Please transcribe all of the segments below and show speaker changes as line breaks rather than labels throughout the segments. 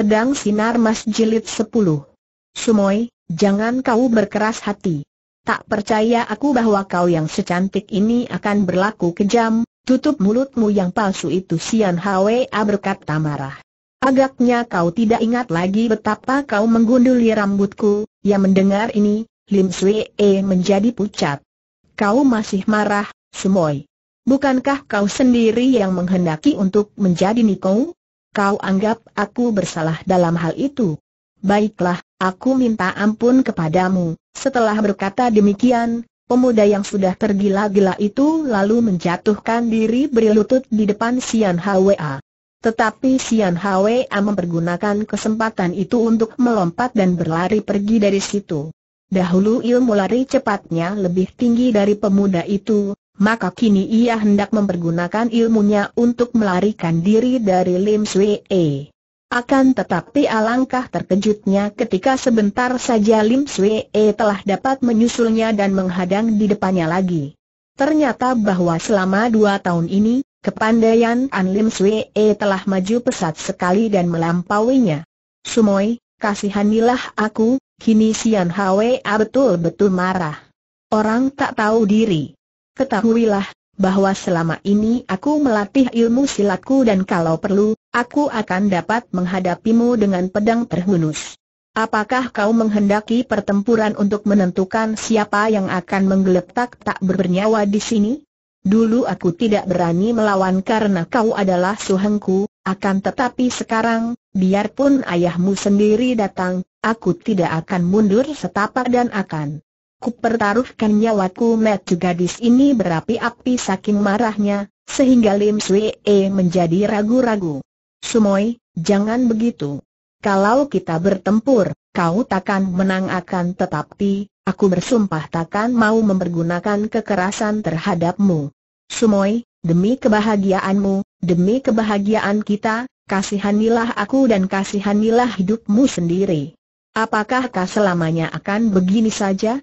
Pedang Sinar Mas Jilid 10 Sumoy, jangan kau berkeras hati. Tak percaya aku bahwa kau yang secantik ini akan berlaku kejam, tutup mulutmu yang palsu itu Sian Hwa berkata marah. Agaknya kau tidak ingat lagi betapa kau menggunduli rambutku, yang mendengar ini, Lim Sui E menjadi pucat. Kau masih marah, Sumoy. Bukankah kau sendiri yang menghendaki untuk menjadi Niko? kau anggap aku bersalah dalam hal itu. Baiklah, aku minta ampun kepadamu. Setelah berkata demikian, pemuda yang sudah tergila-gila itu lalu menjatuhkan diri berlutut di depan Sian Hwa. Tetapi Sian Hwa mempergunakan kesempatan itu untuk melompat dan berlari pergi dari situ. Dahulu ilmu lari cepatnya lebih tinggi dari pemuda itu, maka kini ia hendak mempergunakan ilmunya untuk melarikan diri dari Lim Swee. Akan tetapi alangkah terkejutnya ketika sebentar saja Lim Swee telah dapat menyusulnya dan menghadang di depannya lagi. Ternyata bahwa selama dua tahun ini, kepandaian An Lim Swee telah maju pesat sekali dan melampauinya. Sumoy, kasihanilah aku, kini Sian Hwa betul-betul marah. Orang tak tahu diri. Ketahuilah, bahwa selama ini aku melatih ilmu silatku dan kalau perlu, aku akan dapat menghadapimu dengan pedang terhunus. Apakah kau menghendaki pertempuran untuk menentukan siapa yang akan menggeletak tak bernyawa di sini? Dulu aku tidak berani melawan karena kau adalah suhengku, akan tetapi sekarang, biarpun ayahmu sendiri datang, aku tidak akan mundur setapak dan akan Kupertaruhkan nyawaku juga gadis ini berapi-api saking marahnya, sehingga Lim Swee menjadi ragu-ragu. Sumoy, jangan begitu. Kalau kita bertempur, kau takkan menang akan tetapi, aku bersumpah takkan mau mempergunakan kekerasan terhadapmu. Sumoy, demi kebahagiaanmu, demi kebahagiaan kita, kasihanilah aku dan kasihanilah hidupmu sendiri. Apakah kau selamanya akan begini saja?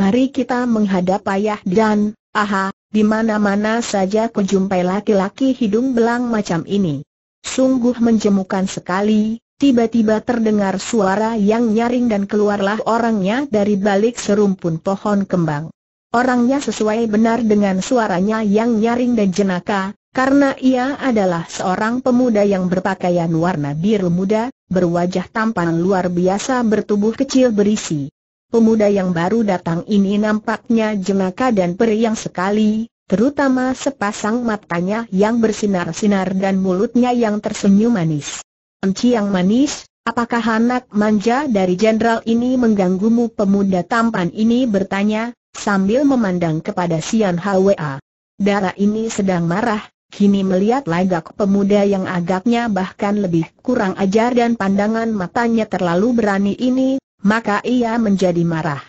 Mari kita menghadap ayah dan, aha, di mana-mana saja kujumpai laki-laki hidung belang macam ini. Sungguh menjemukan sekali, tiba-tiba terdengar suara yang nyaring dan keluarlah orangnya dari balik serumpun pohon kembang. Orangnya sesuai benar dengan suaranya yang nyaring dan jenaka, karena ia adalah seorang pemuda yang berpakaian warna biru muda, berwajah tampan luar biasa bertubuh kecil berisi. Pemuda yang baru datang ini nampaknya jenaka dan periang sekali, terutama sepasang matanya yang bersinar-sinar dan mulutnya yang tersenyum manis. Enci yang manis, apakah anak manja dari jenderal ini mengganggumu pemuda tampan ini bertanya, sambil memandang kepada Sian Hwa. Darah ini sedang marah, kini melihat lagak pemuda yang agaknya bahkan lebih kurang ajar dan pandangan matanya terlalu berani ini, maka ia menjadi marah.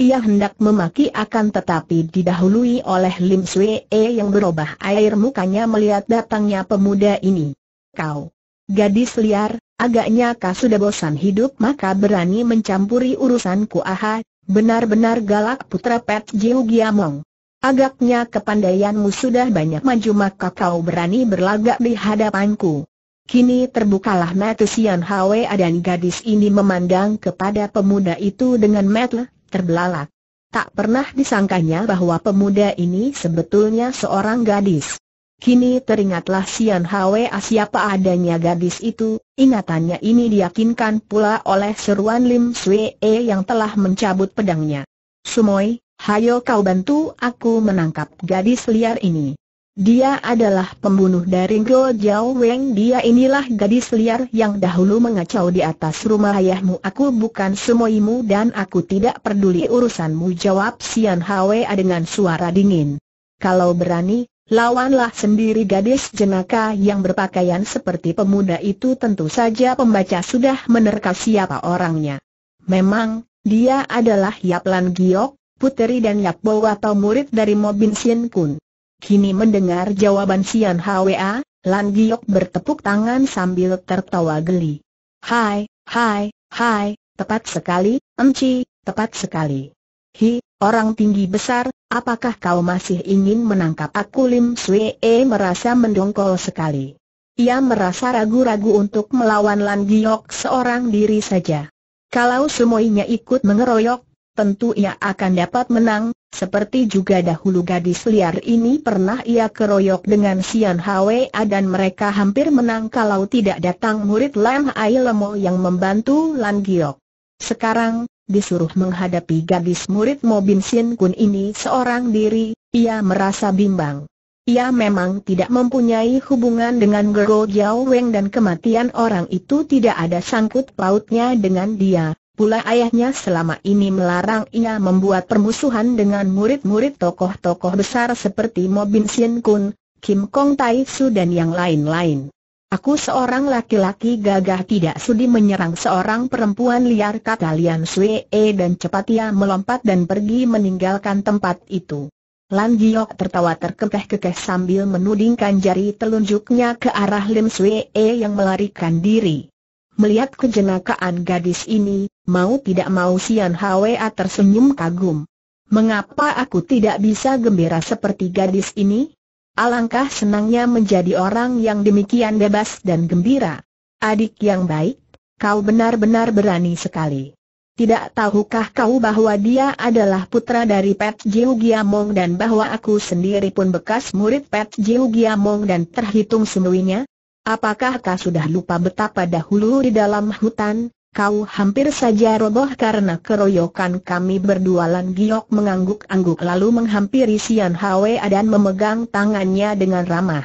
Ia hendak memaki akan tetapi didahului oleh Lim Swee yang berubah air mukanya melihat datangnya pemuda ini. Kau, gadis liar, agaknya kau sudah bosan hidup maka berani mencampuri urusanku aha, benar-benar galak putra Pet Jiu Giamong. Agaknya kepandaianmu sudah banyak maju maka kau berani berlagak di hadapanku. Kini terbukalah mata Sian Hwe dan gadis ini memandang kepada pemuda itu dengan mata terbelalak. Tak pernah disangkanya bahwa pemuda ini sebetulnya seorang gadis. Kini teringatlah Sian Hwe siapa adanya gadis itu, ingatannya ini diyakinkan pula oleh seruan Lim Swee yang telah mencabut pedangnya. Sumoi, hayo kau bantu aku menangkap gadis liar ini. Dia adalah pembunuh dari Go Jiao Weng Dia inilah gadis liar yang dahulu mengacau di atas rumah ayahmu Aku bukan semuimu dan aku tidak peduli urusanmu Jawab Xian Hwe dengan suara dingin Kalau berani, lawanlah sendiri gadis jenaka yang berpakaian seperti pemuda itu Tentu saja pembaca sudah menerka siapa orangnya Memang, dia adalah Yap Lan Giok, puteri dan Yap Bo atau murid dari Mo Bin Xian Kun Kini mendengar jawaban Sian Hwa, Lan Giok bertepuk tangan sambil tertawa geli. Hai, hai, hai, tepat sekali, enci, tepat sekali. Hi, orang tinggi besar, apakah kau masih ingin menangkap aku Lim Swee merasa mendongkol sekali. Ia merasa ragu-ragu untuk melawan Lan Giok seorang diri saja. Kalau semuanya ikut mengeroyok, tentu ia akan dapat menang, seperti juga dahulu gadis liar ini pernah ia keroyok dengan Sian Hwa dan mereka hampir menang kalau tidak datang murid Lam Ai Lemo yang membantu Lan Giok. Sekarang, disuruh menghadapi gadis murid Mo Bin Sin Kun ini seorang diri, ia merasa bimbang. Ia memang tidak mempunyai hubungan dengan Gero Jiao Weng dan kematian orang itu tidak ada sangkut pautnya dengan dia, Pula ayahnya selama ini melarang ia membuat permusuhan dengan murid-murid tokoh-tokoh besar seperti Mo Bin Sien Kun, Kim Kong Tai Su dan yang lain-lain. Aku seorang laki-laki gagah tidak sudi menyerang seorang perempuan liar kata Lian E dan cepat ia melompat dan pergi meninggalkan tempat itu. Lan Giok tertawa terkekeh-kekeh sambil menudingkan jari telunjuknya ke arah Lim E yang melarikan diri. Melihat kejenakaan gadis ini, Mau tidak mau Sian Hwa tersenyum kagum. Mengapa aku tidak bisa gembira seperti gadis ini? Alangkah senangnya menjadi orang yang demikian bebas dan gembira. Adik yang baik, kau benar-benar berani sekali. Tidak tahukah kau bahwa dia adalah putra dari Pet Jiu Giamong dan bahwa aku sendiri pun bekas murid Pet Jiu Giamong dan terhitung semuanya? Apakah kau sudah lupa betapa dahulu di dalam hutan, Kau hampir saja roboh karena keroyokan kami berdua Lan Giok mengangguk-angguk lalu menghampiri Sian Hwa dan memegang tangannya dengan ramah.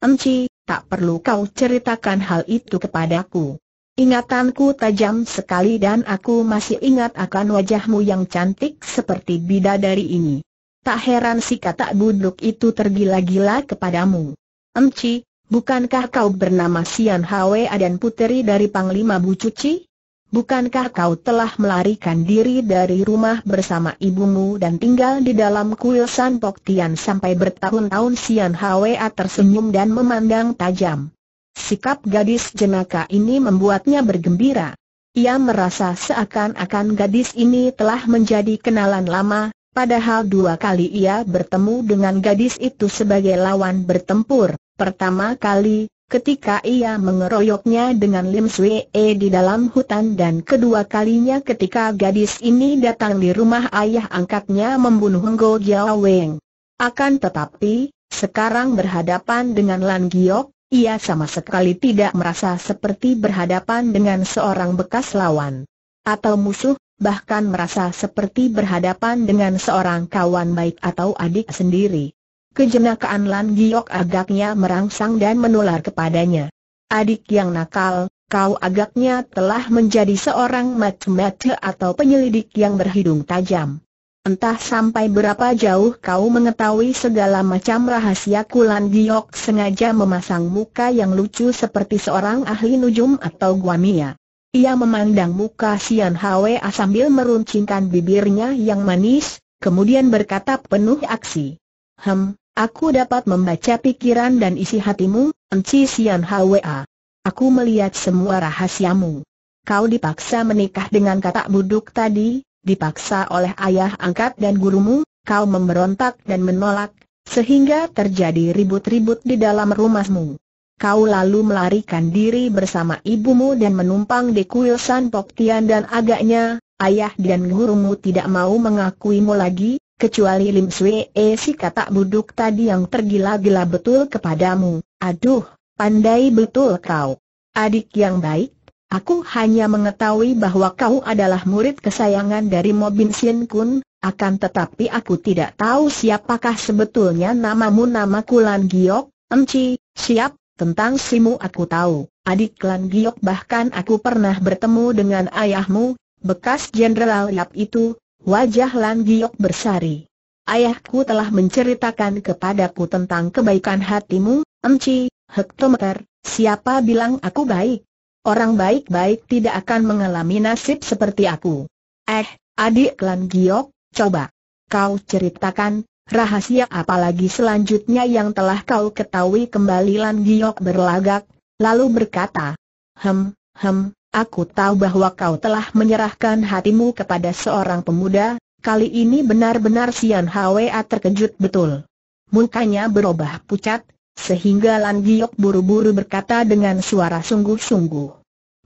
Enci, tak perlu kau ceritakan hal itu kepadaku. Ingatanku tajam sekali dan aku masih ingat akan wajahmu yang cantik seperti bidadari ini. Tak heran si kata buduk itu tergila-gila kepadamu. Enci, bukankah kau bernama Sian Hwa dan puteri dari Panglima Bucuci? Bukankah kau telah melarikan diri dari rumah bersama ibumu dan tinggal di dalam kuil San Pok Tian sampai bertahun-tahun Sian Hwa tersenyum dan memandang tajam. Sikap gadis jenaka ini membuatnya bergembira. Ia merasa seakan-akan gadis ini telah menjadi kenalan lama, padahal dua kali ia bertemu dengan gadis itu sebagai lawan bertempur. Pertama kali, Ketika ia mengeroyoknya dengan Lim Swee E di dalam hutan dan kedua kalinya ketika gadis ini datang di rumah ayah angkatnya membunuh Ngo Jiao Weng. Akan tetapi, sekarang berhadapan dengan Lan Giok, ia sama sekali tidak merasa seperti berhadapan dengan seorang bekas lawan atau musuh, bahkan merasa seperti berhadapan dengan seorang kawan baik atau adik sendiri. Kejenakaan Lan Giok agaknya merangsang dan menular kepadanya. Adik yang nakal, kau agaknya telah menjadi seorang mata-mata atau penyelidik yang berhidung tajam. Entah sampai berapa jauh kau mengetahui segala macam rahasia Kulan Giok sengaja memasang muka yang lucu seperti seorang ahli nujum atau guamia. Ia memandang muka Sian Hwa sambil meruncingkan bibirnya yang manis, kemudian berkata penuh aksi. Hem, Aku dapat membaca pikiran dan isi hatimu, Enci Sian Hwa. Aku melihat semua rahasiamu. Kau dipaksa menikah dengan katak buduk tadi, dipaksa oleh ayah angkat dan gurumu, kau memberontak dan menolak, sehingga terjadi ribut-ribut di dalam rumahmu. Kau lalu melarikan diri bersama ibumu dan menumpang di kuil San Pok dan agaknya, ayah dan gurumu tidak mau mengakuimu lagi, kecuali Lim Swee eh, si katak buduk tadi yang tergila-gila betul kepadamu. Aduh, pandai betul kau. Adik yang baik, aku hanya mengetahui bahwa kau adalah murid kesayangan dari Mobin Sien Kun, akan tetapi aku tidak tahu siapakah sebetulnya namamu nama Kulan Giok, Emci, siap, tentang simu aku tahu. Adik Kulan Giok bahkan aku pernah bertemu dengan ayahmu, bekas Jenderal Yap itu, Wajah Lan Giok bersari. Ayahku telah menceritakan kepadaku tentang kebaikan hatimu, Emci, hektometer, siapa bilang aku baik? Orang baik-baik tidak akan mengalami nasib seperti aku. Eh, adik Lan Giok, coba. Kau ceritakan, rahasia apalagi selanjutnya yang telah kau ketahui kembali Lan Giok berlagak, lalu berkata. Hem, hem, Aku tahu bahwa kau telah menyerahkan hatimu kepada seorang pemuda, kali ini benar-benar Sian Hwa terkejut betul. Mukanya berubah pucat, sehingga Lan Giok buru-buru berkata dengan suara sungguh-sungguh.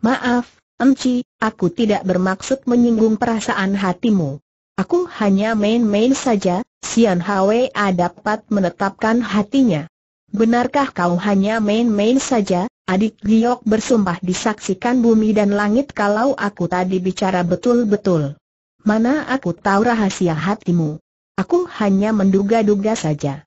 Maaf, Emci, aku tidak bermaksud menyinggung perasaan hatimu. Aku hanya main-main saja, Sian Hwa dapat menetapkan hatinya. Benarkah kau hanya main-main saja, adik Giok bersumpah disaksikan bumi dan langit kalau aku tadi bicara betul-betul. Mana aku tahu rahasia hatimu. Aku hanya menduga-duga saja.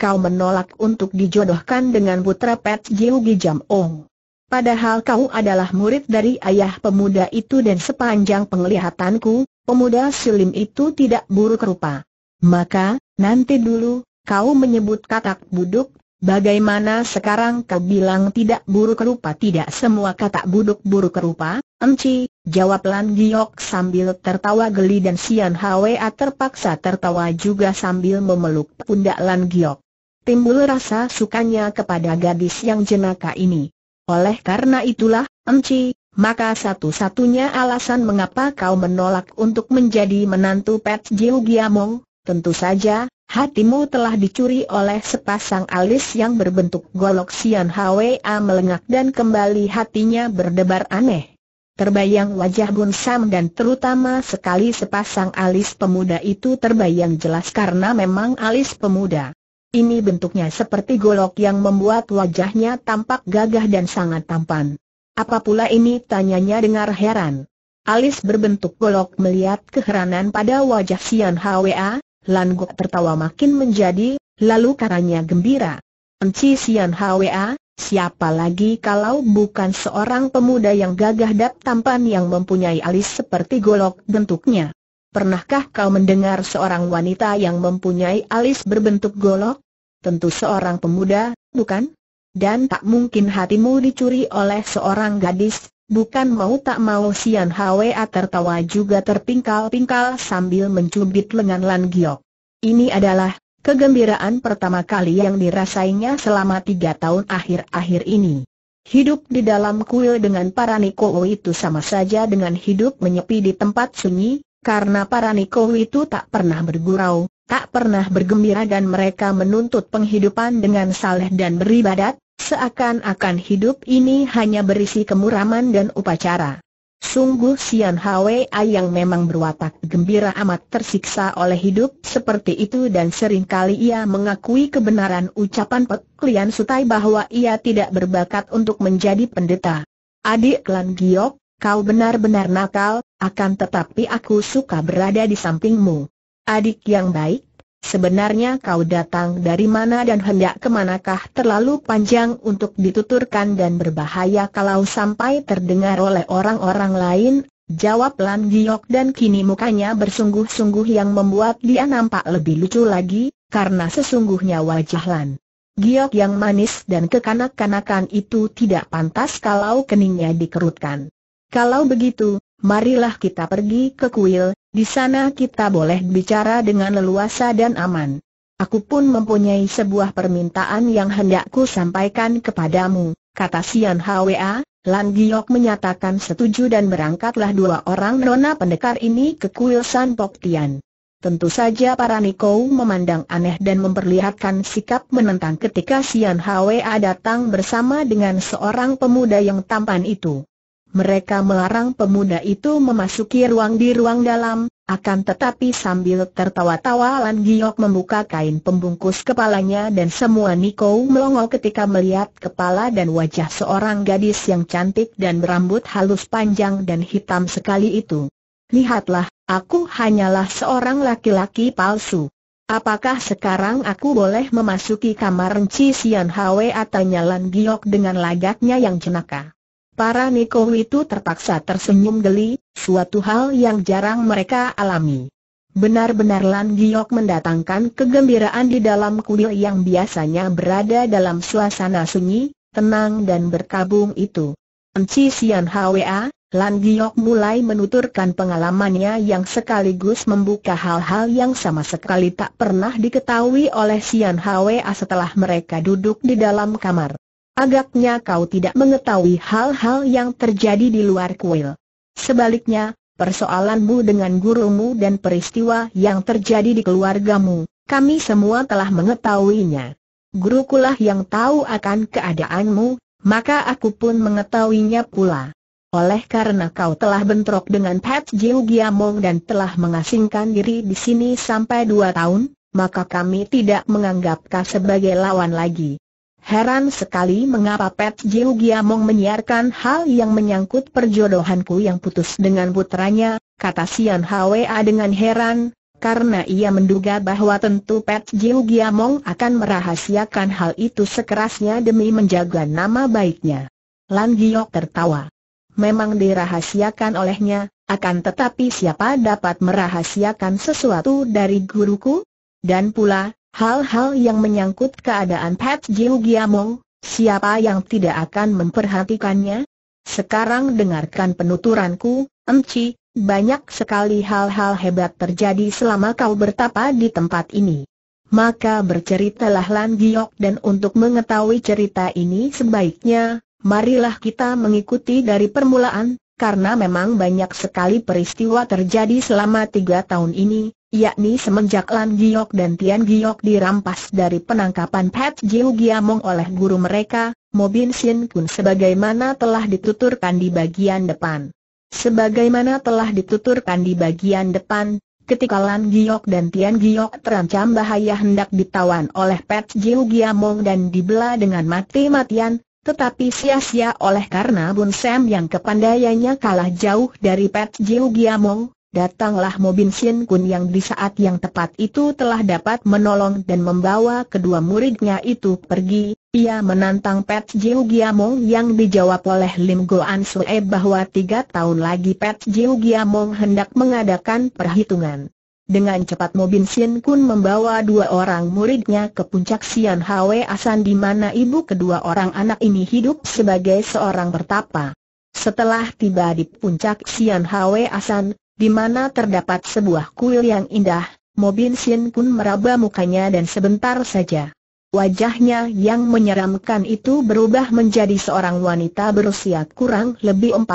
Kau menolak untuk dijodohkan dengan putra Pet Jiu Gijam Ong. Padahal kau adalah murid dari ayah pemuda itu dan sepanjang penglihatanku, pemuda silim itu tidak buruk rupa. Maka, nanti dulu, kau menyebut katak buduk Bagaimana sekarang kau bilang tidak buruk rupa tidak semua kata buduk buruk rupa, enci, jawab Lan Giok sambil tertawa geli dan Sian Hwa terpaksa tertawa juga sambil memeluk pundak Lan Giok. Timbul rasa sukanya kepada gadis yang jenaka ini. Oleh karena itulah, enci, maka satu-satunya alasan mengapa kau menolak untuk menjadi menantu Pet Jiu Giamong, tentu saja, Hatimu telah dicuri oleh sepasang alis yang berbentuk golok Sian Hwa melengak dan kembali hatinya berdebar aneh. Terbayang wajah Bun Sam dan terutama sekali sepasang alis pemuda itu terbayang jelas karena memang alis pemuda. Ini bentuknya seperti golok yang membuat wajahnya tampak gagah dan sangat tampan. Apa pula ini tanyanya dengan heran. Alis berbentuk golok melihat keheranan pada wajah Sian Hwa, Lan tertawa makin menjadi, lalu karanya gembira. Enci Sian Hwa, siapa lagi kalau bukan seorang pemuda yang gagah dan tampan yang mempunyai alis seperti golok bentuknya. Pernahkah kau mendengar seorang wanita yang mempunyai alis berbentuk golok? Tentu seorang pemuda, bukan? Dan tak mungkin hatimu dicuri oleh seorang gadis, Bukan mau tak mau Sian Hwa tertawa juga terpingkal-pingkal sambil mencubit lengan Lan Giok. Ini adalah kegembiraan pertama kali yang dirasainya selama tiga tahun akhir-akhir ini. Hidup di dalam kuil dengan para Nikowo itu sama saja dengan hidup menyepi di tempat sunyi, karena para Nikowo itu tak pernah bergurau, tak pernah bergembira dan mereka menuntut penghidupan dengan saleh dan beribadat, Seakan-akan hidup ini hanya berisi kemuraman dan upacara. Sungguh Sian Hwa yang memang berwatak gembira amat tersiksa oleh hidup seperti itu dan seringkali ia mengakui kebenaran ucapan Pek Lian Sutai bahwa ia tidak berbakat untuk menjadi pendeta. Adik Klan Giok, kau benar-benar nakal, akan tetapi aku suka berada di sampingmu. Adik yang baik, Sebenarnya kau datang dari mana dan hendak kemanakah terlalu panjang untuk dituturkan dan berbahaya kalau sampai terdengar oleh orang-orang lain, jawab Lan Giok dan kini mukanya bersungguh-sungguh yang membuat dia nampak lebih lucu lagi, karena sesungguhnya wajah Lan. Giok yang manis dan kekanak-kanakan itu tidak pantas kalau keningnya dikerutkan. Kalau begitu, marilah kita pergi ke kuil, di sana kita boleh bicara dengan leluasa dan aman. Aku pun mempunyai sebuah permintaan yang hendakku sampaikan kepadamu, kata Sian Hwa. Lan Giok menyatakan setuju dan berangkatlah dua orang nona pendekar ini ke kuil San Pok Tian. Tentu saja para Nikou memandang aneh dan memperlihatkan sikap menentang ketika Sian Hwa datang bersama dengan seorang pemuda yang tampan itu. Mereka melarang pemuda itu memasuki ruang di ruang dalam, akan tetapi sambil tertawa-tawa Lan Giok membuka kain pembungkus kepalanya dan semua Niko melongo ketika melihat kepala dan wajah seorang gadis yang cantik dan berambut halus panjang dan hitam sekali itu. Lihatlah, aku hanyalah seorang laki-laki palsu. Apakah sekarang aku boleh memasuki kamar Enci Sian Hwe? Atanya Lan Giok dengan lagaknya yang jenaka. Para Niko itu terpaksa tersenyum geli, suatu hal yang jarang mereka alami. Benar-benar Lan Giok mendatangkan kegembiraan di dalam kuil yang biasanya berada dalam suasana sunyi, tenang dan berkabung itu. Enci Sian Hwa, Lan Giok mulai menuturkan pengalamannya yang sekaligus membuka hal-hal yang sama sekali tak pernah diketahui oleh Sian Hwa setelah mereka duduk di dalam kamar. Agaknya kau tidak mengetahui hal-hal yang terjadi di luar kuil. Sebaliknya, persoalanmu dengan gurumu dan peristiwa yang terjadi di keluargamu, kami semua telah mengetahuinya. Gurukulah yang tahu akan keadaanmu, maka aku pun mengetahuinya pula. Oleh karena kau telah bentrok dengan Pat Jiu Giamong dan telah mengasingkan diri di sini sampai dua tahun, maka kami tidak menganggap kau sebagai lawan lagi. Heran sekali mengapa Pet Jiu Giamong menyiarkan hal yang menyangkut perjodohanku yang putus dengan putranya, kata Sian Hwa dengan heran, karena ia menduga bahwa tentu Pet Jiu Giamong akan merahasiakan hal itu sekerasnya demi menjaga nama baiknya. Lan Giok tertawa. Memang dirahasiakan olehnya, akan tetapi siapa dapat merahasiakan sesuatu dari guruku? Dan pula, Hal-hal yang menyangkut keadaan Pat Jiu Giamong, siapa yang tidak akan memperhatikannya? Sekarang dengarkan penuturanku, Emci, banyak sekali hal-hal hebat terjadi selama kau bertapa di tempat ini. Maka berceritalah Lan Giok dan untuk mengetahui cerita ini sebaiknya, marilah kita mengikuti dari permulaan, karena memang banyak sekali peristiwa terjadi selama tiga tahun ini, yakni semenjak Lan Giok dan Tian Giok dirampas dari penangkapan Pat Jiu Giamong oleh guru mereka, Mo Bin Sin Kun sebagaimana telah dituturkan di bagian depan. Sebagaimana telah dituturkan di bagian depan, ketika Lan Giok dan Tian Giok terancam bahaya hendak ditawan oleh Pat Jiu Giamong dan dibelah dengan mati-matian, tetapi sia-sia oleh karena Bun Sam yang kepandaiannya kalah jauh dari Pat Jiu Giamong, Datanglah Mobin Shin Kun yang di saat yang tepat itu telah dapat menolong dan membawa kedua muridnya itu pergi. Ia menantang Pet Jiu Giamong yang dijawab oleh Lim An Sue bahwa tiga tahun lagi Pet Jiu Giamong hendak mengadakan perhitungan. Dengan cepat Mobin Shin Kun membawa dua orang muridnya ke puncak Sian Hwe Asan di mana ibu kedua orang anak ini hidup sebagai seorang bertapa. Setelah tiba di puncak Sian Hwe Asan, di mana terdapat sebuah kuil yang indah, Mobin Sin pun meraba mukanya dan sebentar saja. Wajahnya yang menyeramkan itu berubah menjadi seorang wanita berusia kurang lebih 45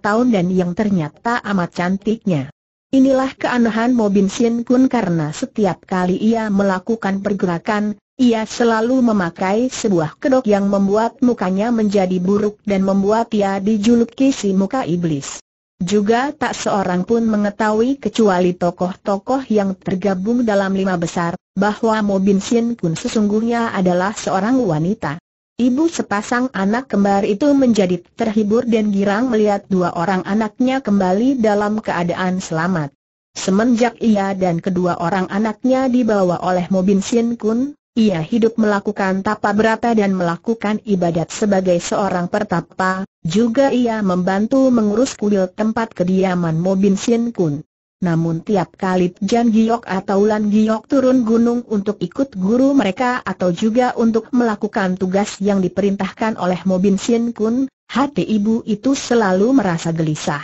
tahun dan yang ternyata amat cantiknya. Inilah keanehan Mobin Sin Kun karena setiap kali ia melakukan pergerakan, ia selalu memakai sebuah kedok yang membuat mukanya menjadi buruk dan membuat ia dijuluki si muka iblis. Juga tak seorang pun mengetahui kecuali tokoh-tokoh yang tergabung dalam lima besar, bahwa Mo Bin Sin Kun sesungguhnya adalah seorang wanita. Ibu sepasang anak kembar itu menjadi terhibur dan girang melihat dua orang anaknya kembali dalam keadaan selamat. Semenjak ia dan kedua orang anaknya dibawa oleh Mo Bin Sin Kun, ia hidup melakukan tapa berata dan melakukan ibadat sebagai seorang pertapa, juga ia membantu mengurus kuil tempat kediaman Mobin Sin Kun. Namun tiap kali Jan Giok atau Lan Giok turun gunung untuk ikut guru mereka atau juga untuk melakukan tugas yang diperintahkan oleh Mobin Sin Kun, hati ibu itu selalu merasa gelisah.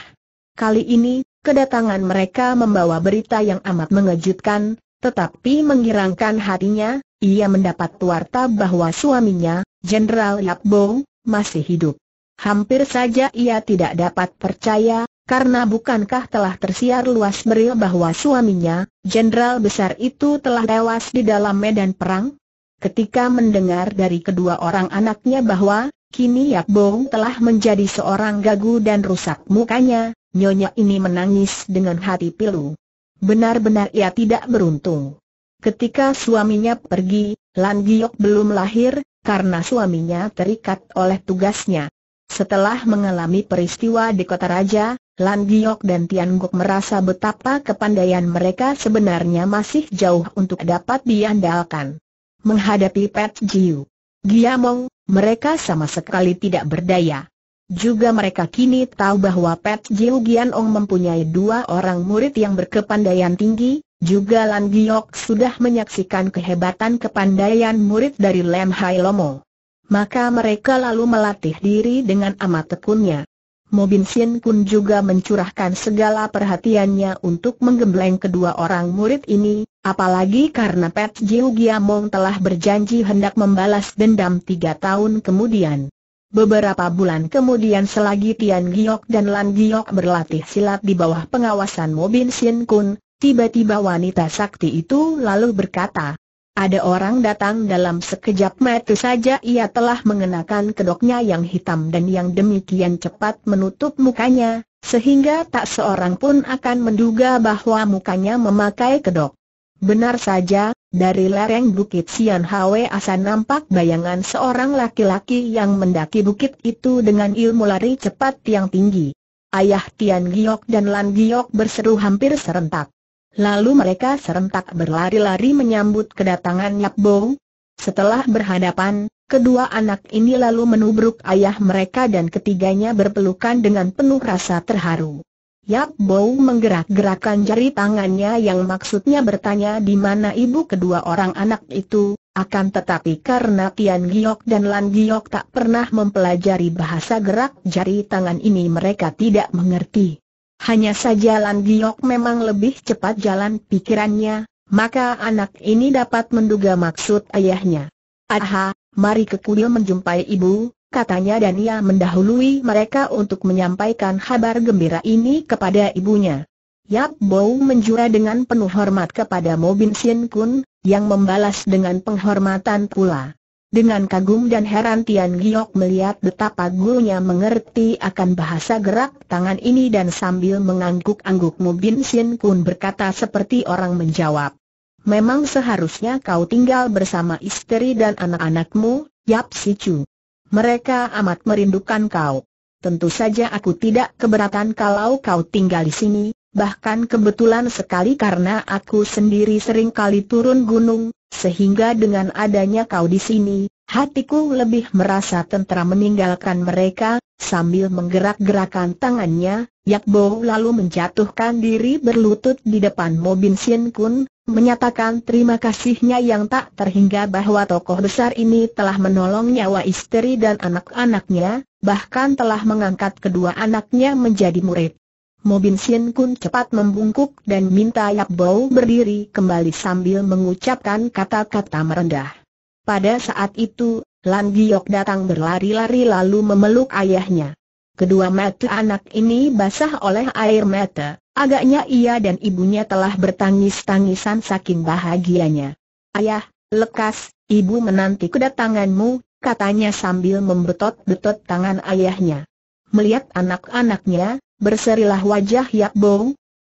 Kali ini, kedatangan mereka membawa berita yang amat mengejutkan, tetapi menggirangkan hatinya, ia mendapat warta bahwa suaminya, Jenderal Yap Bong, masih hidup. Hampir saja ia tidak dapat percaya, karena bukankah telah tersiar luas beril bahwa suaminya, jenderal besar itu telah tewas di dalam medan perang? Ketika mendengar dari kedua orang anaknya bahwa, kini Yap Bong telah menjadi seorang gagu dan rusak mukanya, nyonya ini menangis dengan hati pilu. Benar-benar ia tidak beruntung. Ketika suaminya pergi, Lan Giok belum lahir, karena suaminya terikat oleh tugasnya. Setelah mengalami peristiwa di kota raja, Lan Giok dan Tian Gok merasa betapa kepandaian mereka sebenarnya masih jauh untuk dapat diandalkan. Menghadapi Pet Jiu, Giamong, mereka sama sekali tidak berdaya. Juga mereka kini tahu bahwa Pet Jiu Gian Ong mempunyai dua orang murid yang berkepandaian tinggi, juga Lan Giok sudah menyaksikan kehebatan kepandaian murid dari Lem Hai Lomo. Maka mereka lalu melatih diri dengan amat tekunnya. Bin Sien pun juga mencurahkan segala perhatiannya untuk menggembleng kedua orang murid ini, apalagi karena Pet Jiu Ong telah berjanji hendak membalas dendam tiga tahun kemudian. Beberapa bulan kemudian selagi Tian Giok dan Lan Giok berlatih silat di bawah pengawasan Mobin Sin Kun, tiba-tiba wanita sakti itu lalu berkata, ada orang datang dalam sekejap mata saja ia telah mengenakan kedoknya yang hitam dan yang demikian cepat menutup mukanya, sehingga tak seorang pun akan menduga bahwa mukanya memakai kedok. Benar saja, dari lereng bukit Sian Hwe Asa nampak bayangan seorang laki-laki yang mendaki bukit itu dengan ilmu lari cepat yang tinggi. Ayah Tian Giok dan Lan Giok berseru hampir serentak. Lalu mereka serentak berlari-lari menyambut kedatangan Yap Bo. Setelah berhadapan, kedua anak ini lalu menubruk ayah mereka dan ketiganya berpelukan dengan penuh rasa terharu. Yap Bow menggerak-gerakkan jari tangannya yang maksudnya bertanya di mana ibu kedua orang anak itu, akan tetapi karena Tian Giok dan Lan Giok tak pernah mempelajari bahasa gerak jari tangan ini mereka tidak mengerti. Hanya saja Lan Giok memang lebih cepat jalan pikirannya, maka anak ini dapat menduga maksud ayahnya. Aha, mari ke kuil menjumpai ibu, katanya dan ia mendahului mereka untuk menyampaikan kabar gembira ini kepada ibunya. Yap Bow menjura dengan penuh hormat kepada Mo Bin Sien Kun, yang membalas dengan penghormatan pula. Dengan kagum dan heran Tian Giok melihat betapa gurunya mengerti akan bahasa gerak tangan ini dan sambil mengangguk-angguk Mo Bin Sien Kun berkata seperti orang menjawab. Memang seharusnya kau tinggal bersama istri dan anak-anakmu, Yap Si Chu. Mereka amat merindukan kau. Tentu saja aku tidak keberatan kalau kau tinggal di sini, bahkan kebetulan sekali karena aku sendiri sering kali turun gunung, sehingga dengan adanya kau di sini, Hatiku lebih merasa tentera meninggalkan mereka, sambil menggerak-gerakan tangannya, Bo lalu menjatuhkan diri berlutut di depan Mobin Sien Kun, menyatakan terima kasihnya yang tak terhingga bahwa tokoh besar ini telah menolong nyawa istri dan anak-anaknya, bahkan telah mengangkat kedua anaknya menjadi murid. Mobin Sien Kun cepat membungkuk dan minta Yak Bo berdiri kembali sambil mengucapkan kata-kata merendah. Pada saat itu, Lan Giok datang berlari-lari lalu memeluk ayahnya. Kedua mata anak ini basah oleh air mata, agaknya ia dan ibunya telah bertangis-tangisan saking bahagianya. Ayah, lekas, ibu menanti kedatanganmu, katanya sambil membetot-betot tangan ayahnya. Melihat anak-anaknya, berserilah wajah Yak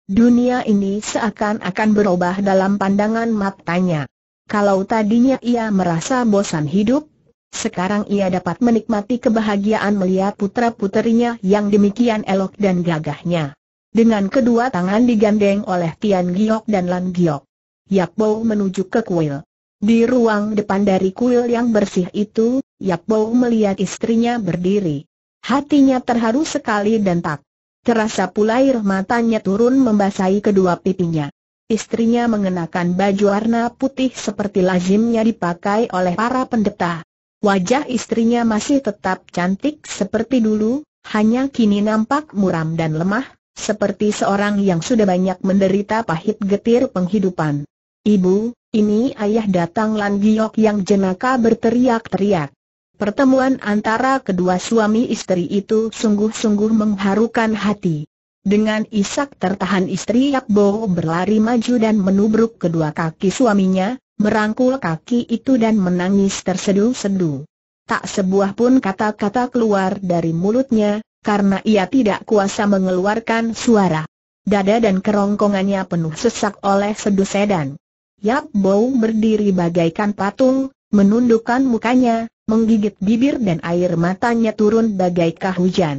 Dunia ini seakan-akan berubah dalam pandangan matanya. Kalau tadinya ia merasa bosan hidup, sekarang ia dapat menikmati kebahagiaan melihat putra-puterinya yang demikian elok dan gagahnya. Dengan kedua tangan digandeng oleh Tian Giok dan Lan Giok. Yap Bo menuju ke kuil. Di ruang depan dari kuil yang bersih itu, Yap Bo melihat istrinya berdiri. Hatinya terharu sekali dan tak terasa pula air matanya turun membasahi kedua pipinya. Istrinya mengenakan baju warna putih seperti lazimnya dipakai oleh para pendeta. Wajah istrinya masih tetap cantik seperti dulu, hanya kini nampak muram dan lemah, seperti seorang yang sudah banyak menderita pahit getir penghidupan. Ibu, ini ayah datang Lan Giok yang jenaka berteriak-teriak. Pertemuan antara kedua suami istri itu sungguh-sungguh mengharukan hati. Dengan isak tertahan istri Yap Yakbo berlari maju dan menubruk kedua kaki suaminya, merangkul kaki itu dan menangis tersedu-sedu. Tak sebuah pun kata-kata keluar dari mulutnya, karena ia tidak kuasa mengeluarkan suara. Dada dan kerongkongannya penuh sesak oleh sedu sedan. Yakbo berdiri bagaikan patung, menundukkan mukanya, menggigit bibir dan air matanya turun bagaikan hujan.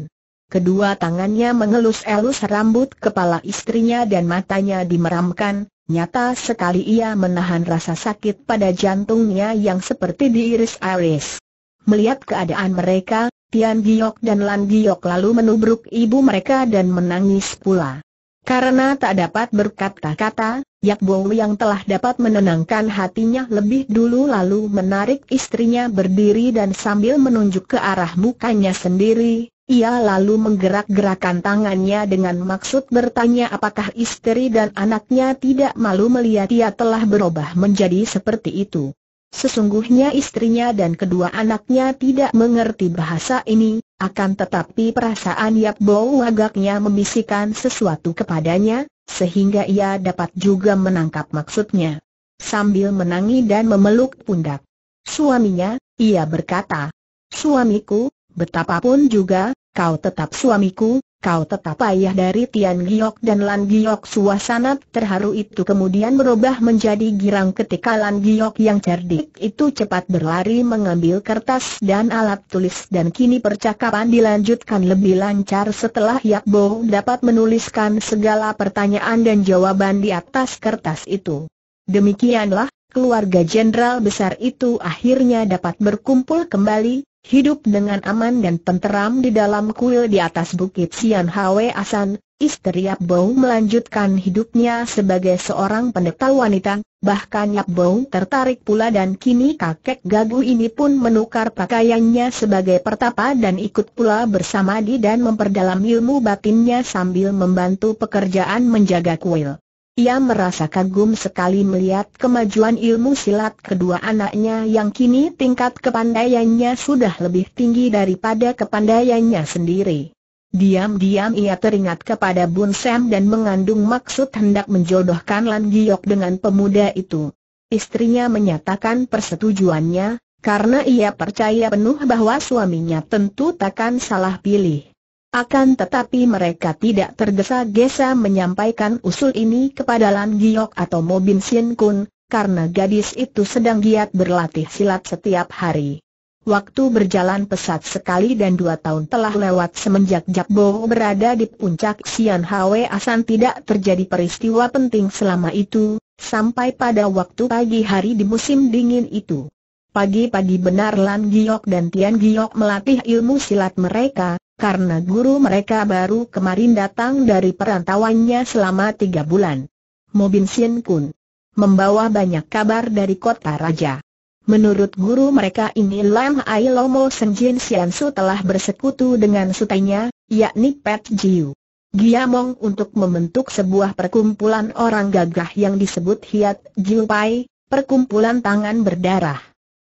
Kedua tangannya mengelus-elus rambut kepala istrinya dan matanya dimeramkan, nyata sekali ia menahan rasa sakit pada jantungnya yang seperti diiris-iris. Melihat keadaan mereka, Tian Giok dan Lan Giok lalu menubruk ibu mereka dan menangis pula. Karena tak dapat berkata-kata, Yak Bow yang telah dapat menenangkan hatinya lebih dulu lalu menarik istrinya berdiri dan sambil menunjuk ke arah mukanya sendiri, ia lalu menggerak gerakkan tangannya dengan maksud bertanya apakah istri dan anaknya tidak malu melihat ia telah berubah menjadi seperti itu. Sesungguhnya istrinya dan kedua anaknya tidak mengerti bahasa ini, akan tetapi perasaan Yap Bo agaknya membisikkan sesuatu kepadanya, sehingga ia dapat juga menangkap maksudnya. Sambil menangi dan memeluk pundak suaminya, ia berkata, Suamiku, betapapun juga, kau tetap suamiku, kau tetap ayah dari Tian Giok dan Lan Giok. Suasana terharu itu kemudian berubah menjadi girang ketika Lan Giok yang cerdik itu cepat berlari mengambil kertas dan alat tulis dan kini percakapan dilanjutkan lebih lancar setelah Yap Bo dapat menuliskan segala pertanyaan dan jawaban di atas kertas itu. Demikianlah, keluarga jenderal besar itu akhirnya dapat berkumpul kembali, Hidup dengan aman dan tenteram di dalam kuil di atas bukit Sian Hwe Asan, istri Yap Bou melanjutkan hidupnya sebagai seorang pendeta wanita, bahkan Yap Bou tertarik pula dan kini kakek gagu ini pun menukar pakaiannya sebagai pertapa dan ikut pula bersama Di dan memperdalam ilmu batinnya sambil membantu pekerjaan menjaga kuil. Ia merasa kagum sekali melihat kemajuan ilmu silat kedua anaknya yang kini tingkat kepandaiannya sudah lebih tinggi daripada kepandaiannya sendiri. Diam-diam ia teringat kepada Bun Sam dan mengandung maksud hendak menjodohkan Lan Giok dengan pemuda itu. Istrinya menyatakan persetujuannya, karena ia percaya penuh bahwa suaminya tentu takkan salah pilih. Akan tetapi mereka tidak tergesa-gesa menyampaikan usul ini kepada Lan Giok atau Mobin Sien Kun, karena gadis itu sedang giat berlatih silat setiap hari. Waktu berjalan pesat sekali dan dua tahun telah lewat semenjak Bo berada di puncak Sian Hwe Asan tidak terjadi peristiwa penting selama itu, sampai pada waktu pagi hari di musim dingin itu. Pagi-pagi benar Lan Giok dan Tian Giok melatih ilmu silat mereka, karena guru mereka baru kemarin datang dari perantauannya selama tiga bulan. Mobin Sien Kun membawa banyak kabar dari kota raja. Menurut guru mereka ini Lam Ai Lomo Senjin Su telah bersekutu dengan sutainya, yakni Pet Gia Mong untuk membentuk sebuah perkumpulan orang gagah yang disebut Hiat Jiu Pai, perkumpulan tangan berdarah.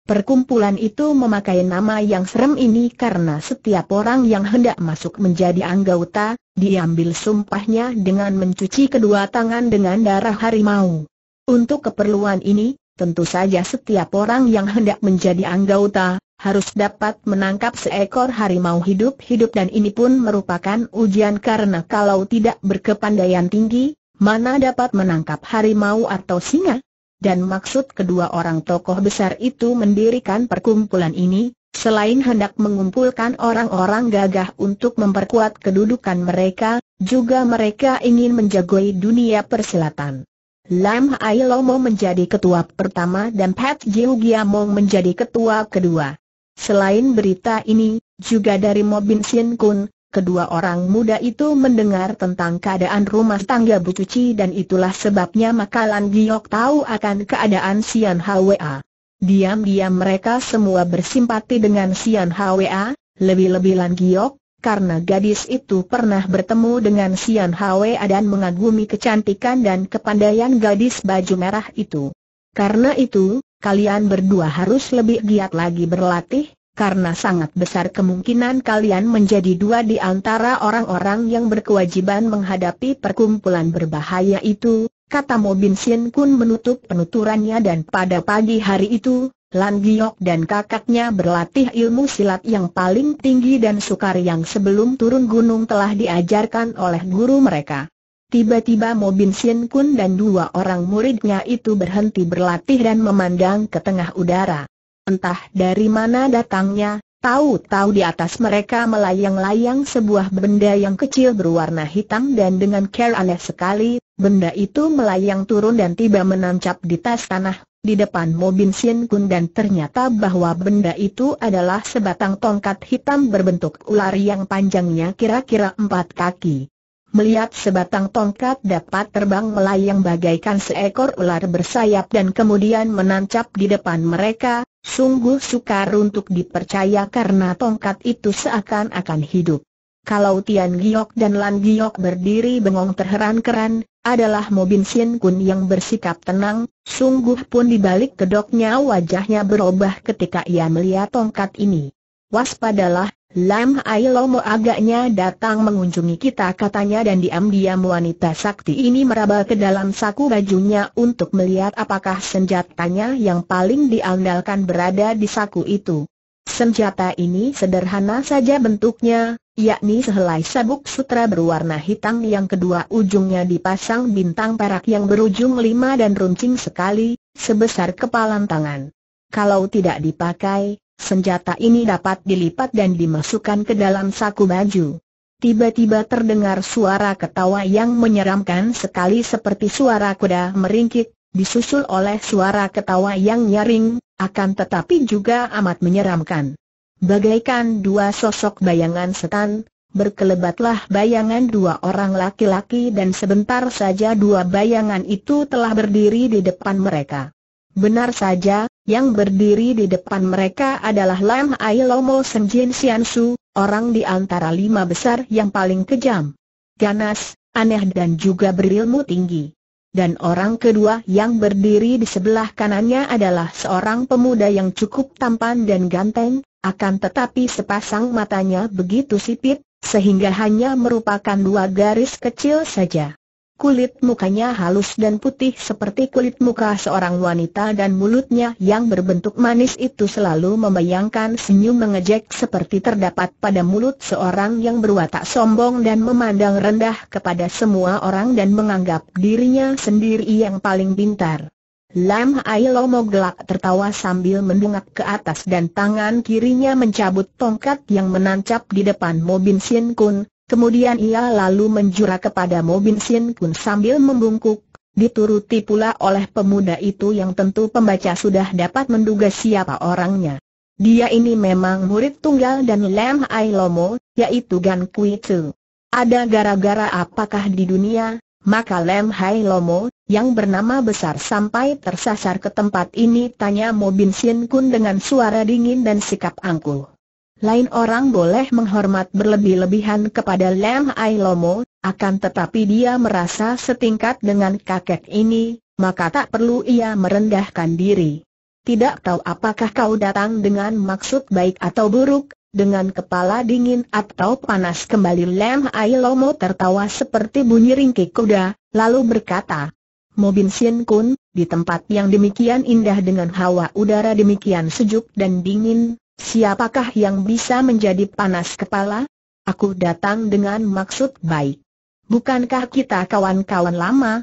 Perkumpulan itu memakai nama yang serem ini karena setiap orang yang hendak masuk menjadi anggota, diambil sumpahnya dengan mencuci kedua tangan dengan darah harimau. Untuk keperluan ini, tentu saja setiap orang yang hendak menjadi anggota, harus dapat menangkap seekor harimau hidup-hidup dan ini pun merupakan ujian karena kalau tidak berkepandaian tinggi, mana dapat menangkap harimau atau singa? dan maksud kedua orang tokoh besar itu mendirikan perkumpulan ini, selain hendak mengumpulkan orang-orang gagah untuk memperkuat kedudukan mereka, juga mereka ingin menjagoi dunia persilatan. Lam Hai Lomo menjadi ketua pertama dan Pat Jiu Giamong menjadi ketua kedua. Selain berita ini, juga dari Mo Bin Sin Kun, Kedua orang muda itu mendengar tentang keadaan rumah tangga Bu Cuci dan itulah sebabnya makalan Giok tahu akan keadaan Sian Hwa. Diam-diam mereka semua bersimpati dengan Sian Hwa, lebih-lebih Lan Giok, karena gadis itu pernah bertemu dengan Sian Hwa dan mengagumi kecantikan dan kepandaian gadis baju merah itu. Karena itu, kalian berdua harus lebih giat lagi berlatih, karena sangat besar kemungkinan kalian menjadi dua di antara orang-orang yang berkewajiban menghadapi perkumpulan berbahaya itu, kata Mo Bin Sin Kun menutup penuturannya dan pada pagi hari itu, Lan Giok dan kakaknya berlatih ilmu silat yang paling tinggi dan sukar yang sebelum turun gunung telah diajarkan oleh guru mereka. Tiba-tiba Mo Bin Sin Kun dan dua orang muridnya itu berhenti berlatih dan memandang ke tengah udara. Entah dari mana datangnya, tahu-tahu di atas mereka melayang-layang sebuah benda yang kecil berwarna hitam dan dengan care aneh sekali, benda itu melayang turun dan tiba menancap di tas tanah, di depan mobil Sin Kun dan ternyata bahwa benda itu adalah sebatang tongkat hitam berbentuk ular yang panjangnya kira-kira empat kaki. Melihat sebatang tongkat dapat terbang melayang bagaikan seekor ular bersayap dan kemudian menancap di depan mereka, Sungguh sukar untuk dipercaya karena tongkat itu seakan-akan hidup. Kalau Tian Giok dan Lan Giok berdiri bengong terheran heran adalah Bin Sien Kun yang bersikap tenang, sungguh pun di balik kedoknya wajahnya berubah ketika ia melihat tongkat ini. Waspadalah, Lam Ailomo agaknya datang mengunjungi kita katanya dan diam-diam wanita sakti ini meraba ke dalam saku bajunya untuk melihat apakah senjatanya yang paling diandalkan berada di saku itu. Senjata ini sederhana saja bentuknya, yakni sehelai sabuk sutra berwarna hitam yang kedua ujungnya dipasang bintang perak yang berujung lima dan runcing sekali, sebesar kepalan tangan. Kalau tidak dipakai, Senjata ini dapat dilipat dan dimasukkan ke dalam saku baju. Tiba-tiba terdengar suara ketawa yang menyeramkan sekali seperti suara kuda meringkik, disusul oleh suara ketawa yang nyaring, akan tetapi juga amat menyeramkan. Bagaikan dua sosok bayangan setan, berkelebatlah bayangan dua orang laki-laki dan sebentar saja dua bayangan itu telah berdiri di depan mereka. Benar saja, yang berdiri di depan mereka adalah Lam Ai Lomo Senjin Siansu, orang di antara lima besar yang paling kejam. Ganas, aneh dan juga berilmu tinggi. Dan orang kedua yang berdiri di sebelah kanannya adalah seorang pemuda yang cukup tampan dan ganteng, akan tetapi sepasang matanya begitu sipit, sehingga hanya merupakan dua garis kecil saja. Kulit mukanya halus dan putih seperti kulit muka seorang wanita dan mulutnya yang berbentuk manis itu selalu membayangkan senyum mengejek seperti terdapat pada mulut seorang yang berwatak sombong dan memandang rendah kepada semua orang dan menganggap dirinya sendiri yang paling pintar. Lam Ai Lomo gelak tertawa sambil mendungak ke atas dan tangan kirinya mencabut tongkat yang menancap di depan Mo Bin Kun, Kemudian ia lalu menjurah kepada Bin Sin Kun sambil membungkuk, dituruti pula oleh pemuda itu yang tentu pembaca sudah dapat menduga siapa orangnya. Dia ini memang murid tunggal dan Lam Ai Lomo, yaitu Gan Kui Tzu. Ada gara-gara apakah di dunia, maka Lam Hai Lomo, yang bernama besar sampai tersasar ke tempat ini tanya Bin Sin Kun dengan suara dingin dan sikap angkuh. Lain orang boleh menghormat berlebih-lebihan kepada Lam Ai Lomo, akan tetapi dia merasa setingkat dengan kakek ini, maka tak perlu ia merendahkan diri. Tidak tahu apakah kau datang dengan maksud baik atau buruk, dengan kepala dingin atau panas kembali Lam Ai Lomo tertawa seperti bunyi ringkik kuda, lalu berkata, Mobin Sien Kun, di tempat yang demikian indah dengan hawa udara demikian sejuk dan dingin, Siapakah yang bisa menjadi panas kepala? Aku datang dengan maksud baik. Bukankah kita kawan-kawan lama?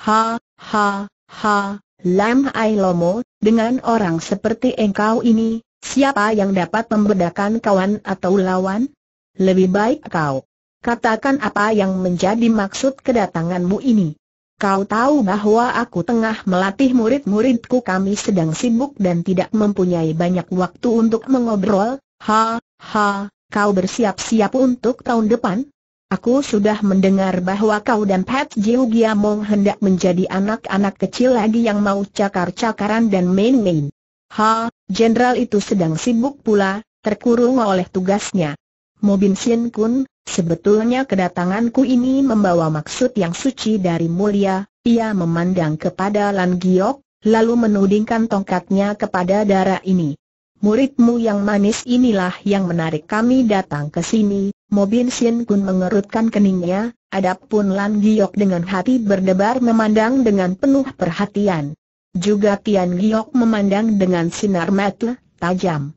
Ha, ha, ha, Lam Ai Lomo, dengan orang seperti engkau ini, siapa yang dapat membedakan kawan atau lawan? Lebih baik kau. Katakan apa yang menjadi maksud kedatanganmu ini. Kau tahu bahwa aku tengah melatih murid-muridku kami sedang sibuk dan tidak mempunyai banyak waktu untuk mengobrol, ha, ha, kau bersiap-siap untuk tahun depan? Aku sudah mendengar bahwa kau dan Pat Jiu Giamong hendak menjadi anak-anak kecil lagi yang mau cakar-cakaran dan main-main. Ha, jenderal itu sedang sibuk pula, terkurung oleh tugasnya. Mobin Sien Kun, Sebetulnya kedatanganku ini membawa maksud yang suci dari mulia, ia memandang kepada Lan Giok, lalu menudingkan tongkatnya kepada darah ini. Muridmu yang manis inilah yang menarik kami datang ke sini, Mobin Sien Kun mengerutkan keningnya, adapun Lan Giok dengan hati berdebar memandang dengan penuh perhatian. Juga Tian Giok memandang dengan sinar mata tajam.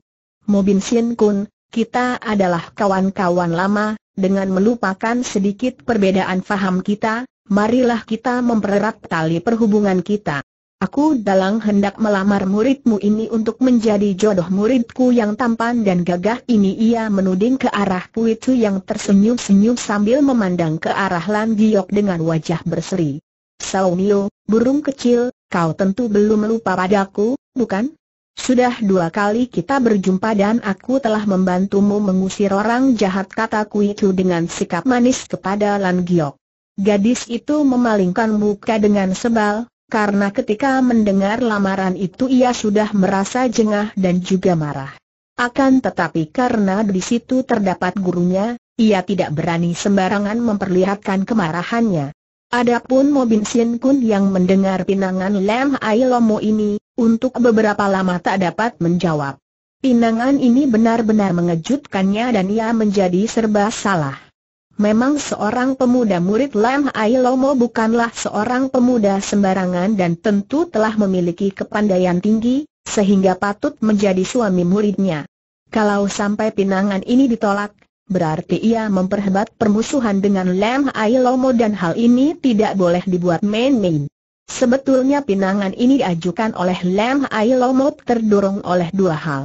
Mobin Sien Kun, kita adalah kawan-kawan lama, dengan melupakan sedikit perbedaan faham kita, marilah kita mempererat tali perhubungan kita. Aku dalang hendak melamar muridmu ini untuk menjadi jodoh muridku yang tampan dan gagah ini ia menuding ke arah Puitu yang tersenyum-senyum sambil memandang ke arah Lan Giok dengan wajah berseri. Saulio, burung kecil, kau tentu belum lupa padaku, bukan? Sudah dua kali kita berjumpa dan aku telah membantumu mengusir orang jahat kata Kuiku dengan sikap manis kepada Lan Giok. Gadis itu memalingkan muka dengan sebal, karena ketika mendengar lamaran itu ia sudah merasa jengah dan juga marah. Akan tetapi karena di situ terdapat gurunya, ia tidak berani sembarangan memperlihatkan kemarahannya. Adapun Mobin Sin Kun yang mendengar pinangan Lam Ai Lomo ini, untuk beberapa lama tak dapat menjawab. Pinangan ini benar-benar mengejutkannya dan ia menjadi serba salah. Memang seorang pemuda murid Lam Ai Lomo bukanlah seorang pemuda sembarangan dan tentu telah memiliki kepandaian tinggi, sehingga patut menjadi suami muridnya. Kalau sampai pinangan ini ditolak, Berarti ia memperhebat permusuhan dengan Lam Hai Lomo dan hal ini tidak boleh dibuat main-main. Sebetulnya pinangan ini diajukan oleh Lam Hai Lomo terdorong oleh dua hal.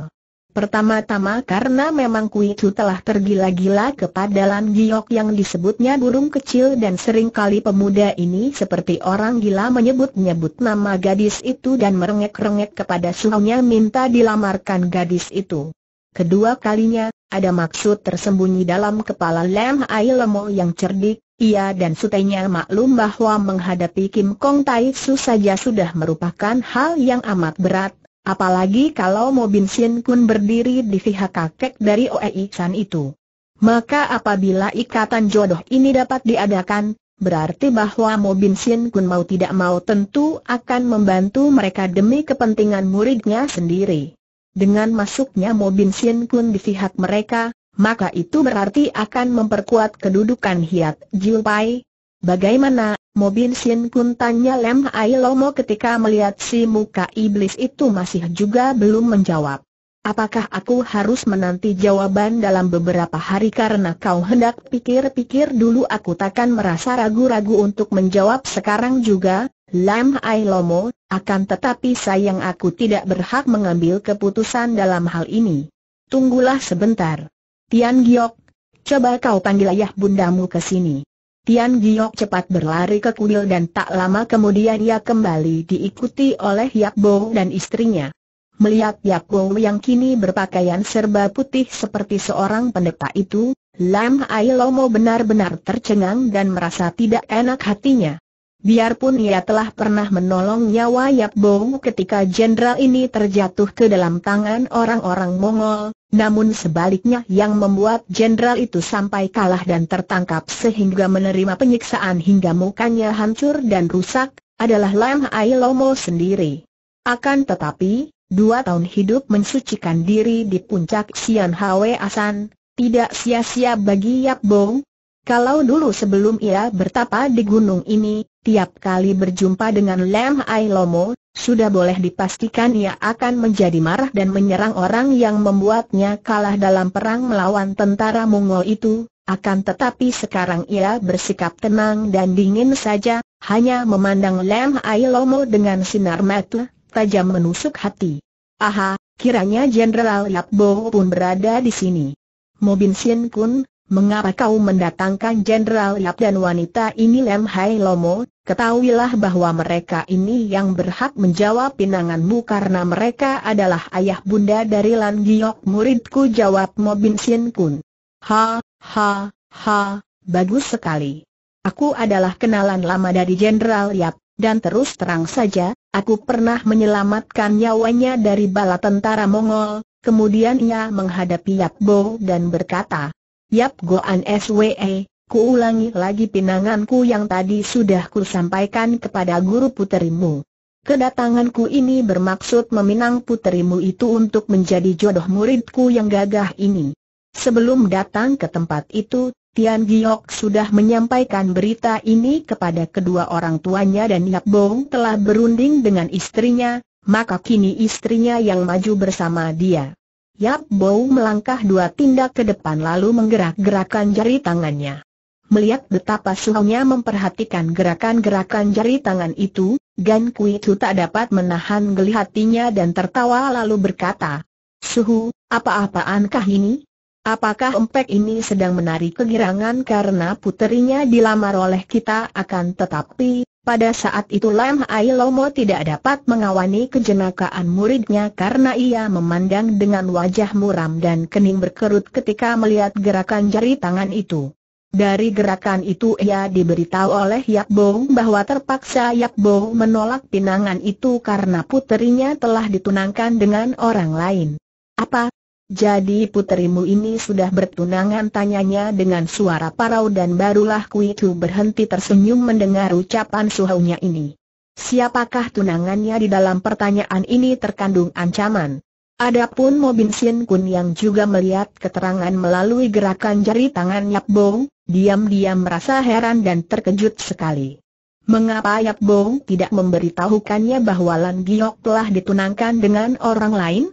Pertama-tama karena memang Kui Chu telah tergila-gila kepada Lam Giok yang disebutnya burung kecil dan sering kali pemuda ini seperti orang gila menyebut-nyebut nama gadis itu dan merengek-rengek kepada suhunya minta dilamarkan gadis itu. Kedua kalinya, ada maksud tersembunyi dalam kepala Lam Ai Lemo yang cerdik, ia dan sutenya maklum bahwa menghadapi Kim Kong Tai Su saja sudah merupakan hal yang amat berat, apalagi kalau Mo Bin Sien Kun berdiri di pihak kakek dari Oei San itu. Maka apabila ikatan jodoh ini dapat diadakan, berarti bahwa Mo Bin Sien Kun mau tidak mau tentu akan membantu mereka demi kepentingan muridnya sendiri. Dengan masuknya Mobin Sien pun di pihak mereka, maka itu berarti akan memperkuat kedudukan Hiat Jiupai. Bagaimana, Mobin Sien pun tanya Lem Hai Lomo ketika melihat si muka iblis itu masih juga belum menjawab. Apakah aku harus menanti jawaban dalam beberapa hari karena kau hendak pikir-pikir dulu aku takkan merasa ragu-ragu untuk menjawab sekarang juga? Lam Ai Lomo, akan tetapi sayang aku tidak berhak mengambil keputusan dalam hal ini. Tunggulah sebentar. Tian Giok, coba kau panggil ayah bundamu ke sini. Tian Giok cepat berlari ke kuil dan tak lama kemudian ia kembali diikuti oleh Yak Bo dan istrinya. Melihat Yak Bo yang kini berpakaian serba putih seperti seorang pendeta itu, Lam Ai Lomo benar-benar tercengang dan merasa tidak enak hatinya. Biarpun ia telah pernah menolong nyawa Yap Bong ketika jenderal ini terjatuh ke dalam tangan orang-orang Mongol, namun sebaliknya yang membuat jenderal itu sampai kalah dan tertangkap sehingga menerima penyiksaan hingga mukanya hancur dan rusak, adalah Lam Hai Lomo sendiri. Akan tetapi, dua tahun hidup mensucikan diri di puncak Sian Hwe Asan, tidak sia-sia bagi Yap Bong, kalau dulu sebelum ia bertapa di gunung ini, tiap kali berjumpa dengan Lam Ai Lomo, sudah boleh dipastikan ia akan menjadi marah dan menyerang orang yang membuatnya kalah dalam perang melawan tentara Mongol itu, akan tetapi sekarang ia bersikap tenang dan dingin saja, hanya memandang Lam Ai Lomo dengan sinar mata, tajam menusuk hati. Aha, kiranya Jenderal Lapbo pun berada di sini. Mobin Sien Kun, Mengapa kau mendatangkan Jenderal Yap dan wanita ini Lem Hai Lomo? Ketahuilah bahwa mereka ini yang berhak menjawab pinanganmu karena mereka adalah ayah bunda dari Lan Giok muridku jawab Mo Bin Sien Kun. Ha, ha, ha, bagus sekali. Aku adalah kenalan lama dari Jenderal Yap, dan terus terang saja, aku pernah menyelamatkan nyawanya dari bala tentara Mongol, kemudian ia menghadapi Yap Bo dan berkata, Yap Goan SWE, kuulangi lagi pinanganku yang tadi sudah ku sampaikan kepada guru puterimu. Kedatanganku ini bermaksud meminang puterimu itu untuk menjadi jodoh muridku yang gagah ini. Sebelum datang ke tempat itu, Tian Giok sudah menyampaikan berita ini kepada kedua orang tuanya dan Yap Bong telah berunding dengan istrinya, maka kini istrinya yang maju bersama dia. Yap Bow melangkah dua tindak ke depan lalu menggerak-gerakkan jari tangannya. Melihat betapa suhunya memperhatikan gerakan-gerakan jari tangan itu, Gan Kui Tu tak dapat menahan geli hatinya dan tertawa lalu berkata, Suhu, apa-apaankah ini? Apakah empek ini sedang menarik kegirangan karena puterinya dilamar oleh kita akan tetapi, pada saat itu Lam Hai Lomo tidak dapat mengawani kejenakaan muridnya karena ia memandang dengan wajah muram dan kening berkerut ketika melihat gerakan jari tangan itu. Dari gerakan itu ia diberitahu oleh Yap Bong bahwa terpaksa Yap Bong menolak pinangan itu karena puterinya telah ditunangkan dengan orang lain. Apa, jadi puterimu ini sudah bertunangan tanyanya dengan suara parau dan barulah Kuitu berhenti tersenyum mendengar ucapan suhaunya ini. Siapakah tunangannya di dalam pertanyaan ini terkandung ancaman? Adapun Bin Sin Kun yang juga melihat keterangan melalui gerakan jari tangan Yap Bo, diam-diam merasa heran dan terkejut sekali. Mengapa Yap Bo tidak memberitahukannya bahwa Lan Giok telah ditunangkan dengan orang lain?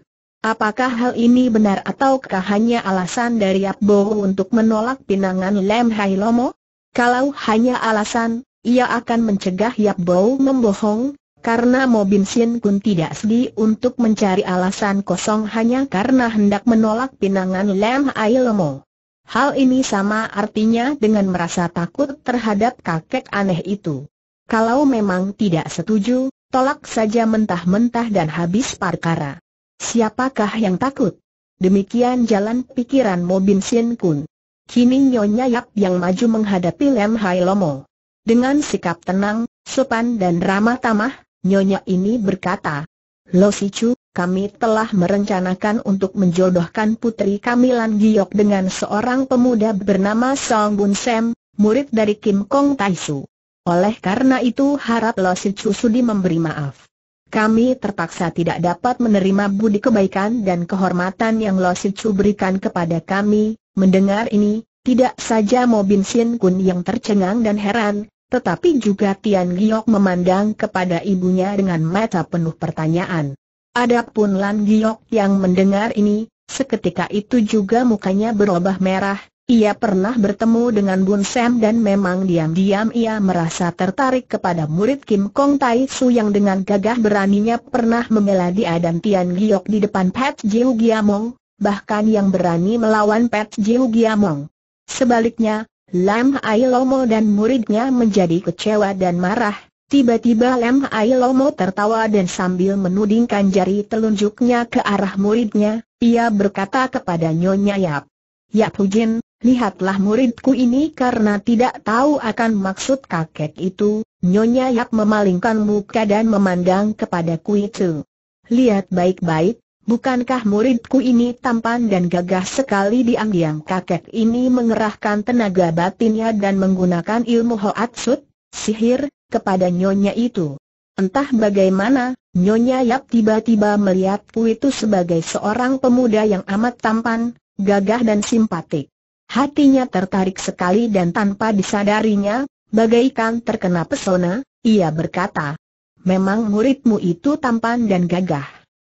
Apakah hal ini benar ataukah hanya alasan dari Yap Bo untuk menolak pinangan Lem Hai Lomo? Kalau hanya alasan, ia akan mencegah Yap Bo membohong, karena Mo Bin Sin Kun tidak sedih untuk mencari alasan kosong hanya karena hendak menolak pinangan Lem Hai Lomo. Hal ini sama artinya dengan merasa takut terhadap kakek aneh itu. Kalau memang tidak setuju, tolak saja mentah-mentah dan habis perkara. Siapakah yang takut? Demikian jalan pikiran Mo Bin Sin Kun. Kini Nyonya Yap yang maju menghadapi Lem Hai Lomo. Dengan sikap tenang, sopan dan ramah tamah, Nyonya ini berkata, Lo Chu, kami telah merencanakan untuk menjodohkan putri kami Lan Giok dengan seorang pemuda bernama Song Bun Sem, murid dari Kim Kong Su. Oleh karena itu harap Lo Chu sudi memberi maaf kami terpaksa tidak dapat menerima budi kebaikan dan kehormatan yang Lo Chu berikan kepada kami. Mendengar ini, tidak saja Mo Bin Sin Kun yang tercengang dan heran, tetapi juga Tian Giok memandang kepada ibunya dengan mata penuh pertanyaan. Adapun Lan Giok yang mendengar ini, seketika itu juga mukanya berubah merah, ia pernah bertemu dengan Bun Sam dan memang diam-diam ia merasa tertarik kepada murid Kim Kong Tai Su yang dengan gagah beraninya pernah membela dia dan Tian Giok di depan Pat Jiu Giamong, bahkan yang berani melawan Pat Jiu Giamong. Sebaliknya, Lam Ai Lomo dan muridnya menjadi kecewa dan marah. Tiba-tiba Lam Ai Lomo tertawa dan sambil menudingkan jari telunjuknya ke arah muridnya, ia berkata kepada Nyonya Yap. Yap Hujin, lihatlah muridku ini karena tidak tahu akan maksud kakek itu, Nyonya Yap memalingkan muka dan memandang kepada Kui Lihat baik-baik, bukankah muridku ini tampan dan gagah sekali diam-diam kakek ini mengerahkan tenaga batinnya dan menggunakan ilmu Hoatsut, sihir, kepada Nyonya itu. Entah bagaimana, Nyonya Yap tiba-tiba melihat Kui sebagai seorang pemuda yang amat tampan, gagah dan simpatik. Hatinya tertarik sekali dan tanpa disadarinya, bagaikan terkena pesona, ia berkata, Memang muridmu itu tampan dan gagah.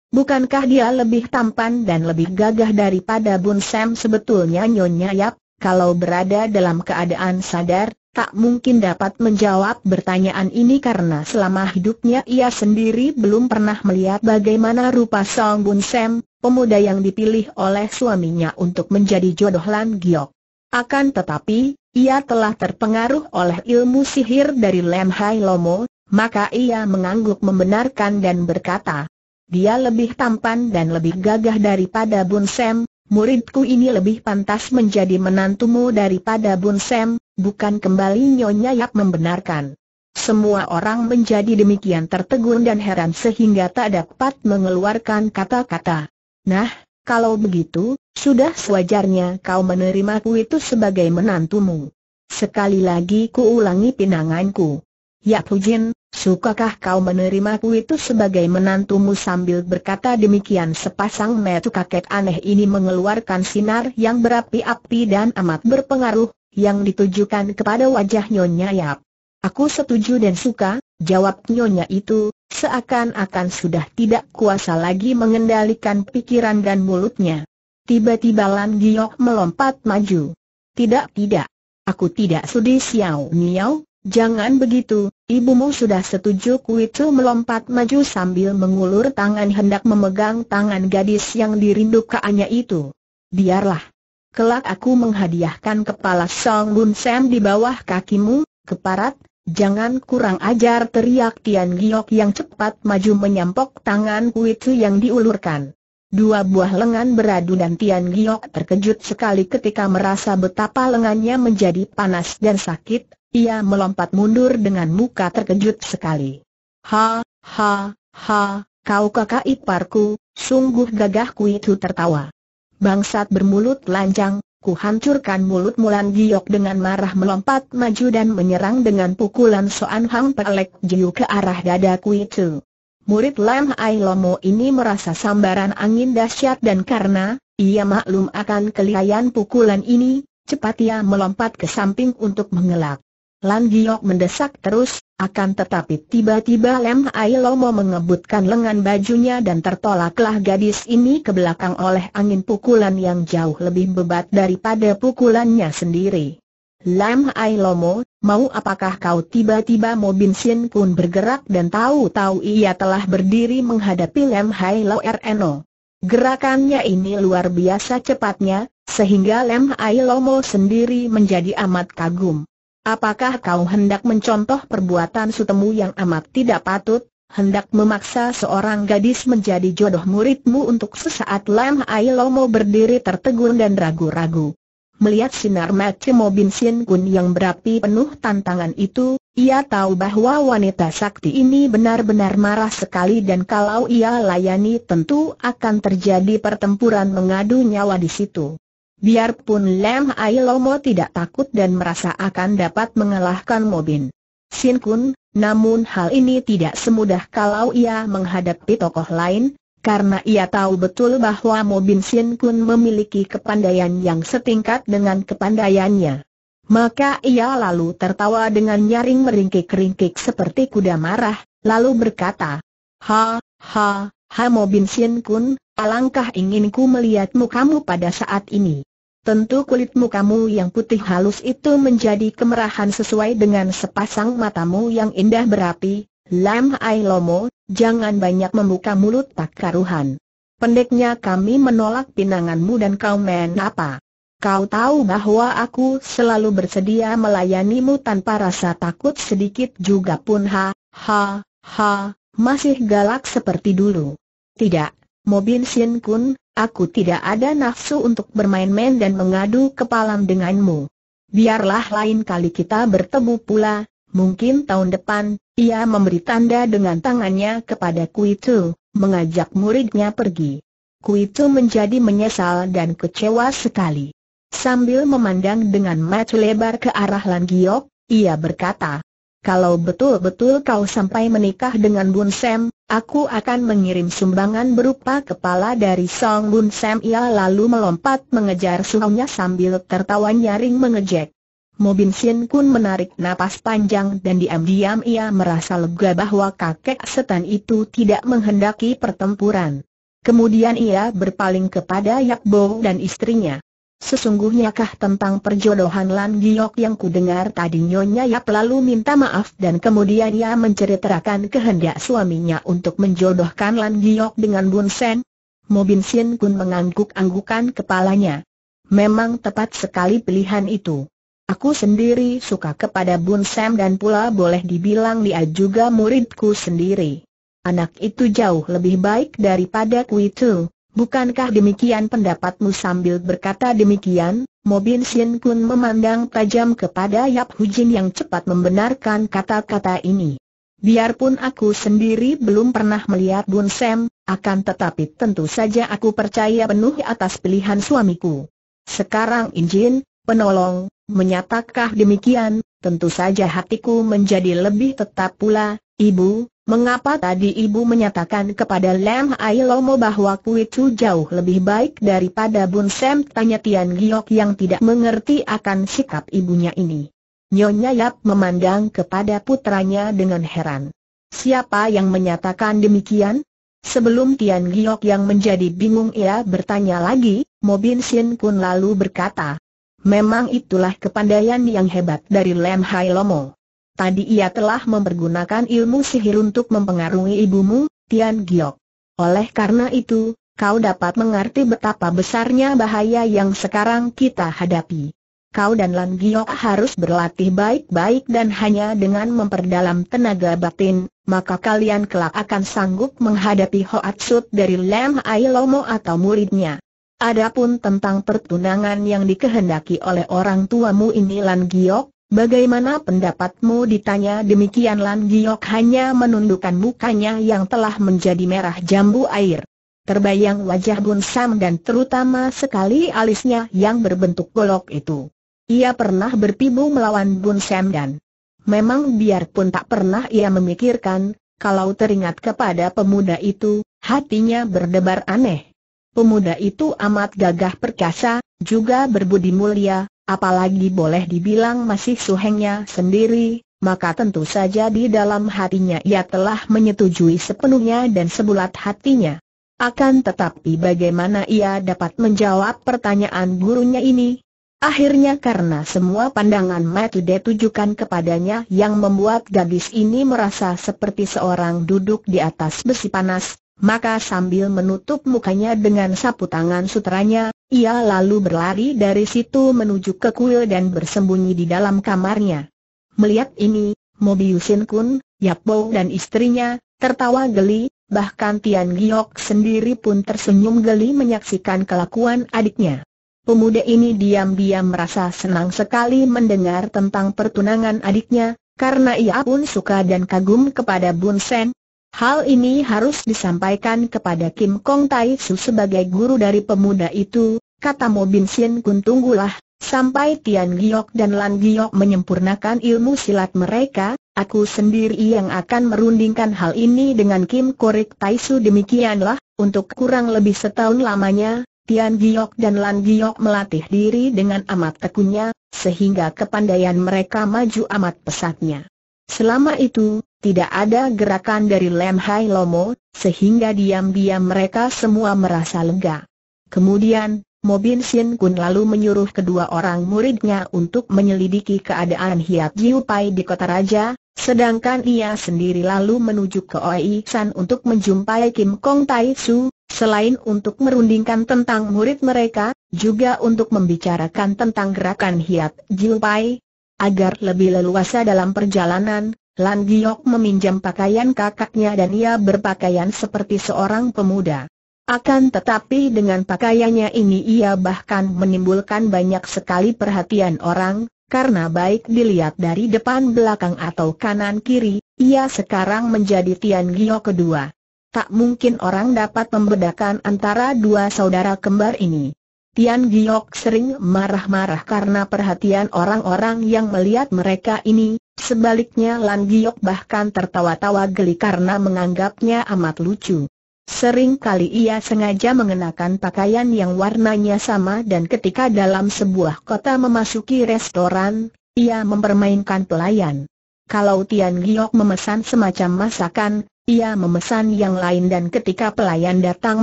Bukankah dia lebih tampan dan lebih gagah daripada Bun Sam sebetulnya Nyonya Yap, kalau berada dalam keadaan sadar, tak mungkin dapat menjawab pertanyaan ini karena selama hidupnya ia sendiri belum pernah melihat bagaimana rupa Song Bun Sam, pemuda yang dipilih oleh suaminya untuk menjadi jodoh Lan Giok. Akan tetapi, ia telah terpengaruh oleh ilmu sihir dari Lem Hai Lomo, maka ia mengangguk membenarkan dan berkata, dia lebih tampan dan lebih gagah daripada Bun Sem, muridku ini lebih pantas menjadi menantumu daripada Bun Sem, bukan kembali Nyonya Yap membenarkan. Semua orang menjadi demikian tertegun dan heran sehingga tak dapat mengeluarkan kata-kata. Nah, kalau begitu, sudah sewajarnya kau menerimaku itu sebagai menantumu. Sekali lagi ku ulangi pinanganku. Ya Pujin, sukakah kau menerimaku itu sebagai menantumu sambil berkata demikian sepasang metu kakek aneh ini mengeluarkan sinar yang berapi-api dan amat berpengaruh, yang ditujukan kepada wajah Nyonya Yap. Aku setuju dan suka, jawab nyonya itu, seakan-akan sudah tidak kuasa lagi mengendalikan pikiran dan mulutnya. Tiba-tiba Lan Giok melompat maju. Tidak tidak. Aku tidak sudi Xiao Niao, jangan begitu, ibumu sudah setuju Kuitu melompat maju sambil mengulur tangan hendak memegang tangan gadis yang dirindukannya itu. Biarlah. Kelak aku menghadiahkan kepala Song Bun Sam di bawah kakimu, keparat, Jangan kurang ajar teriak Tian Giok yang cepat maju menyampok tangan Kui yang diulurkan. Dua buah lengan beradu dan Tian Giok terkejut sekali ketika merasa betapa lengannya menjadi panas dan sakit, ia melompat mundur dengan muka terkejut sekali. Ha, ha, ha, kau kakak iparku, sungguh gagah Kui tertawa. Bangsat bermulut lancang, hancurkan mulut Mulan Giok dengan marah melompat maju dan menyerang dengan pukulan Soan Hang Pelek Jiu ke arah dada itu. Murid Lam Ai Lomo ini merasa sambaran angin dahsyat dan karena ia maklum akan kelihayan pukulan ini, cepat ia melompat ke samping untuk mengelak. Lan Giok mendesak terus, akan tetapi tiba-tiba Lem Hai Lomo mengebutkan lengan bajunya dan tertolaklah gadis ini ke belakang oleh angin pukulan yang jauh lebih bebat daripada pukulannya sendiri. Lem Hai Lomo, mau apakah kau tiba-tiba mau Binsin pun bergerak dan tahu-tahu ia telah berdiri menghadapi Lem Hai Lo Rno. Er Gerakannya ini luar biasa cepatnya, sehingga Lem Hai Lomo sendiri menjadi amat kagum. Apakah kau hendak mencontoh perbuatan sutemu yang amat tidak patut, hendak memaksa seorang gadis menjadi jodoh muridmu untuk sesaat Lam Lomo berdiri tertegun dan ragu-ragu. Melihat sinar mati Mo Bin Sin Kun yang berapi penuh tantangan itu, ia tahu bahwa wanita sakti ini benar-benar marah sekali dan kalau ia layani tentu akan terjadi pertempuran mengadu nyawa di situ. Biarpun Lam Ailomo tidak takut dan merasa akan dapat mengalahkan Mobin. Sin Kun, namun hal ini tidak semudah kalau ia menghadapi tokoh lain, karena ia tahu betul bahwa Mobin Sin Kun memiliki kepandaian yang setingkat dengan kepandaiannya. Maka ia lalu tertawa dengan nyaring meringkik-ringkik seperti kuda marah, lalu berkata, Ha, ha, ha Mobin Sin Kun, alangkah inginku melihatmu kamu pada saat ini. Tentu kulit mukamu yang putih halus itu menjadi kemerahan sesuai dengan sepasang matamu yang indah berapi, Lam Ai Lomo, jangan banyak membuka mulut tak karuhan. Pendeknya kami menolak pinanganmu dan kau men apa? Kau tahu bahwa aku selalu bersedia melayanimu tanpa rasa takut sedikit juga pun ha, ha, ha, masih galak seperti dulu. Tidak, Mobin Sin Kun, Aku tidak ada nafsu untuk bermain-main dan mengadu kepalam denganmu. Biarlah lain kali kita bertemu pula, mungkin tahun depan, ia memberi tanda dengan tangannya kepada Kuitu, mengajak muridnya pergi. Kuitu menjadi menyesal dan kecewa sekali. Sambil memandang dengan mata lebar ke arah Lan Giok, ia berkata, kalau betul-betul kau sampai menikah dengan Bun Sam, aku akan mengirim sumbangan berupa kepala dari Song Bun Sam. Ia lalu melompat mengejar suhunya sambil tertawa nyaring mengejek. Bin Sin Kun menarik napas panjang dan diam-diam ia merasa lega bahwa kakek setan itu tidak menghendaki pertempuran. Kemudian ia berpaling kepada Yak Bo dan istrinya. Sesungguhnya kah tentang perjodohan Lan Giok yang kudengar tadi Nyonya Yap lalu minta maaf dan kemudian ia menceritakan kehendak suaminya untuk menjodohkan Lan Giok dengan Bun Sen? Mo Bin Sien Kun mengangguk-anggukan kepalanya. Memang tepat sekali pilihan itu. Aku sendiri suka kepada Bun Sam dan pula boleh dibilang dia juga muridku sendiri. Anak itu jauh lebih baik daripada Kui Tu. Bukankah demikian pendapatmu sambil berkata demikian? Mobin Sien Kun memandang tajam kepada Yap Hu Jin yang cepat membenarkan kata-kata ini. Biarpun aku sendiri belum pernah melihat Bun Sam, akan tetapi tentu saja aku percaya penuh atas pilihan suamiku. Sekarang Injin, penolong, menyatakah demikian, tentu saja hatiku menjadi lebih tetap pula, ibu, Mengapa tadi ibu menyatakan kepada Lam Hai Lomo bahwa Kui Chu jauh lebih baik daripada Bun Sam? Tanya Tian Giok yang tidak mengerti akan sikap ibunya ini. Nyonya Yap memandang kepada putranya dengan heran. Siapa yang menyatakan demikian? Sebelum Tian Giok yang menjadi bingung ia bertanya lagi, Bin Sin Kun lalu berkata, Memang itulah kepandaian yang hebat dari Lam Hai Lomo. Tadi ia telah mempergunakan ilmu sihir untuk mempengaruhi ibumu, Tian Giok. Oleh karena itu, kau dapat mengerti betapa besarnya bahaya yang sekarang kita hadapi. Kau dan Lan Giok harus berlatih baik-baik dan hanya dengan memperdalam tenaga batin, maka kalian kelak akan sanggup menghadapi Hoatsut dari Lam Ailomo atau muridnya. Adapun tentang pertunangan yang dikehendaki oleh orang tuamu ini Lan Giok, Bagaimana pendapatmu ditanya demikian Lan Giok hanya menundukkan mukanya yang telah menjadi merah jambu air. Terbayang wajah Bun Sam dan terutama sekali alisnya yang berbentuk golok itu. Ia pernah berpibu melawan Bun Sam dan memang biarpun tak pernah ia memikirkan, kalau teringat kepada pemuda itu, hatinya berdebar aneh. Pemuda itu amat gagah perkasa, juga berbudi mulia, apalagi boleh dibilang masih suhengnya sendiri, maka tentu saja di dalam hatinya ia telah menyetujui sepenuhnya dan sebulat hatinya. Akan tetapi bagaimana ia dapat menjawab pertanyaan gurunya ini? Akhirnya karena semua pandangan Matu ditujukan kepadanya yang membuat gadis ini merasa seperti seorang duduk di atas besi panas, maka sambil menutup mukanya dengan sapu tangan sutranya, ia lalu berlari dari situ menuju ke kuil dan bersembunyi di dalam kamarnya. Melihat ini, Mobiusin Kun, Yapo dan istrinya, tertawa geli, bahkan Tian Giok sendiri pun tersenyum geli menyaksikan kelakuan adiknya. Pemuda ini diam-diam merasa senang sekali mendengar tentang pertunangan adiknya, karena ia pun suka dan kagum kepada Bun Sen, Hal ini harus disampaikan kepada Kim Kong Tai Su sebagai guru dari pemuda itu, kata Mo Bin Sien Kun tunggulah, sampai Tian Giok dan Lan Giok menyempurnakan ilmu silat mereka, aku sendiri yang akan merundingkan hal ini dengan Kim Korek Tai Su demikianlah, untuk kurang lebih setahun lamanya, Tian Giok dan Lan Giok melatih diri dengan amat tekunnya, sehingga kepandaian mereka maju amat pesatnya. Selama itu, tidak ada gerakan dari Lem Hai Lomo, sehingga diam-diam mereka semua merasa lega. Kemudian, Mobin Sin Kun lalu menyuruh kedua orang muridnya untuk menyelidiki keadaan Hiat Jiu Pai di kota raja, sedangkan ia sendiri lalu menuju ke Oi San untuk menjumpai Kim Kong Tai Su, Selain untuk merundingkan tentang murid mereka, juga untuk membicarakan tentang gerakan Hiat Jiu Pai agar lebih leluasa dalam perjalanan, Lan Giok meminjam pakaian kakaknya dan ia berpakaian seperti seorang pemuda. Akan tetapi dengan pakaiannya ini ia bahkan menimbulkan banyak sekali perhatian orang, karena baik dilihat dari depan belakang atau kanan kiri, ia sekarang menjadi Tian Giok kedua. Tak mungkin orang dapat membedakan antara dua saudara kembar ini. Tian Giok sering marah-marah karena perhatian orang-orang yang melihat mereka ini, Sebaliknya Lan Giok bahkan tertawa-tawa geli karena menganggapnya amat lucu. Sering kali ia sengaja mengenakan pakaian yang warnanya sama dan ketika dalam sebuah kota memasuki restoran, ia mempermainkan pelayan. Kalau Tian Giok memesan semacam masakan, ia memesan yang lain dan ketika pelayan datang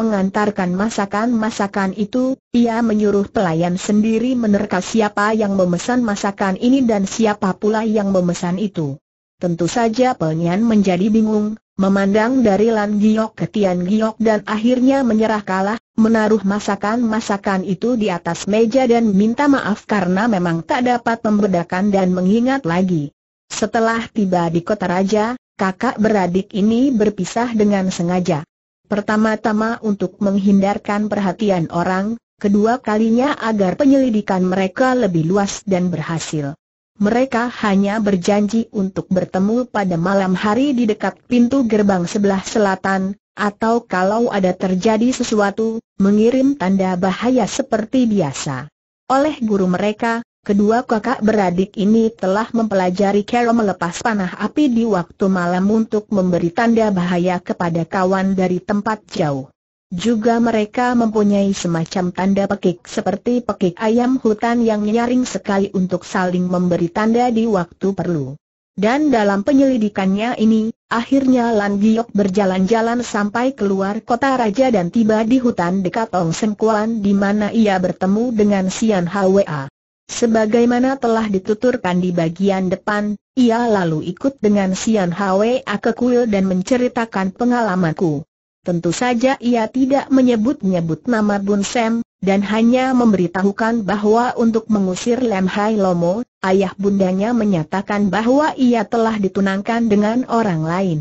mengantarkan masakan-masakan itu, ia menyuruh pelayan sendiri menerka siapa yang memesan masakan ini dan siapa pula yang memesan itu. Tentu saja pelayan menjadi bingung, memandang dari Lan Giok ke Tian Giok dan akhirnya menyerah kalah, menaruh masakan-masakan itu di atas meja dan minta maaf karena memang tak dapat membedakan dan mengingat lagi. Setelah tiba di kota raja, kakak beradik ini berpisah dengan sengaja. Pertama-tama untuk menghindarkan perhatian orang, kedua kalinya agar penyelidikan mereka lebih luas dan berhasil. Mereka hanya berjanji untuk bertemu pada malam hari di dekat pintu gerbang sebelah selatan, atau kalau ada terjadi sesuatu, mengirim tanda bahaya seperti biasa. Oleh guru mereka, Kedua kakak beradik ini telah mempelajari cara melepas panah api di waktu malam untuk memberi tanda bahaya kepada kawan dari tempat jauh. Juga mereka mempunyai semacam tanda pekik seperti pekik ayam hutan yang nyaring sekali untuk saling memberi tanda di waktu perlu. Dan dalam penyelidikannya ini, akhirnya Lan Giok berjalan-jalan sampai keluar kota raja dan tiba di hutan dekat Ong Sengkuan di mana ia bertemu dengan Sian Hwa. Sebagaimana telah dituturkan di bagian depan, ia lalu ikut dengan Sian Hwa ke kuil dan menceritakan pengalamanku. Tentu saja ia tidak menyebut-nyebut nama Bun Sam, dan hanya memberitahukan bahwa untuk mengusir Lem Hai Lomo, ayah bundanya menyatakan bahwa ia telah ditunangkan dengan orang lain.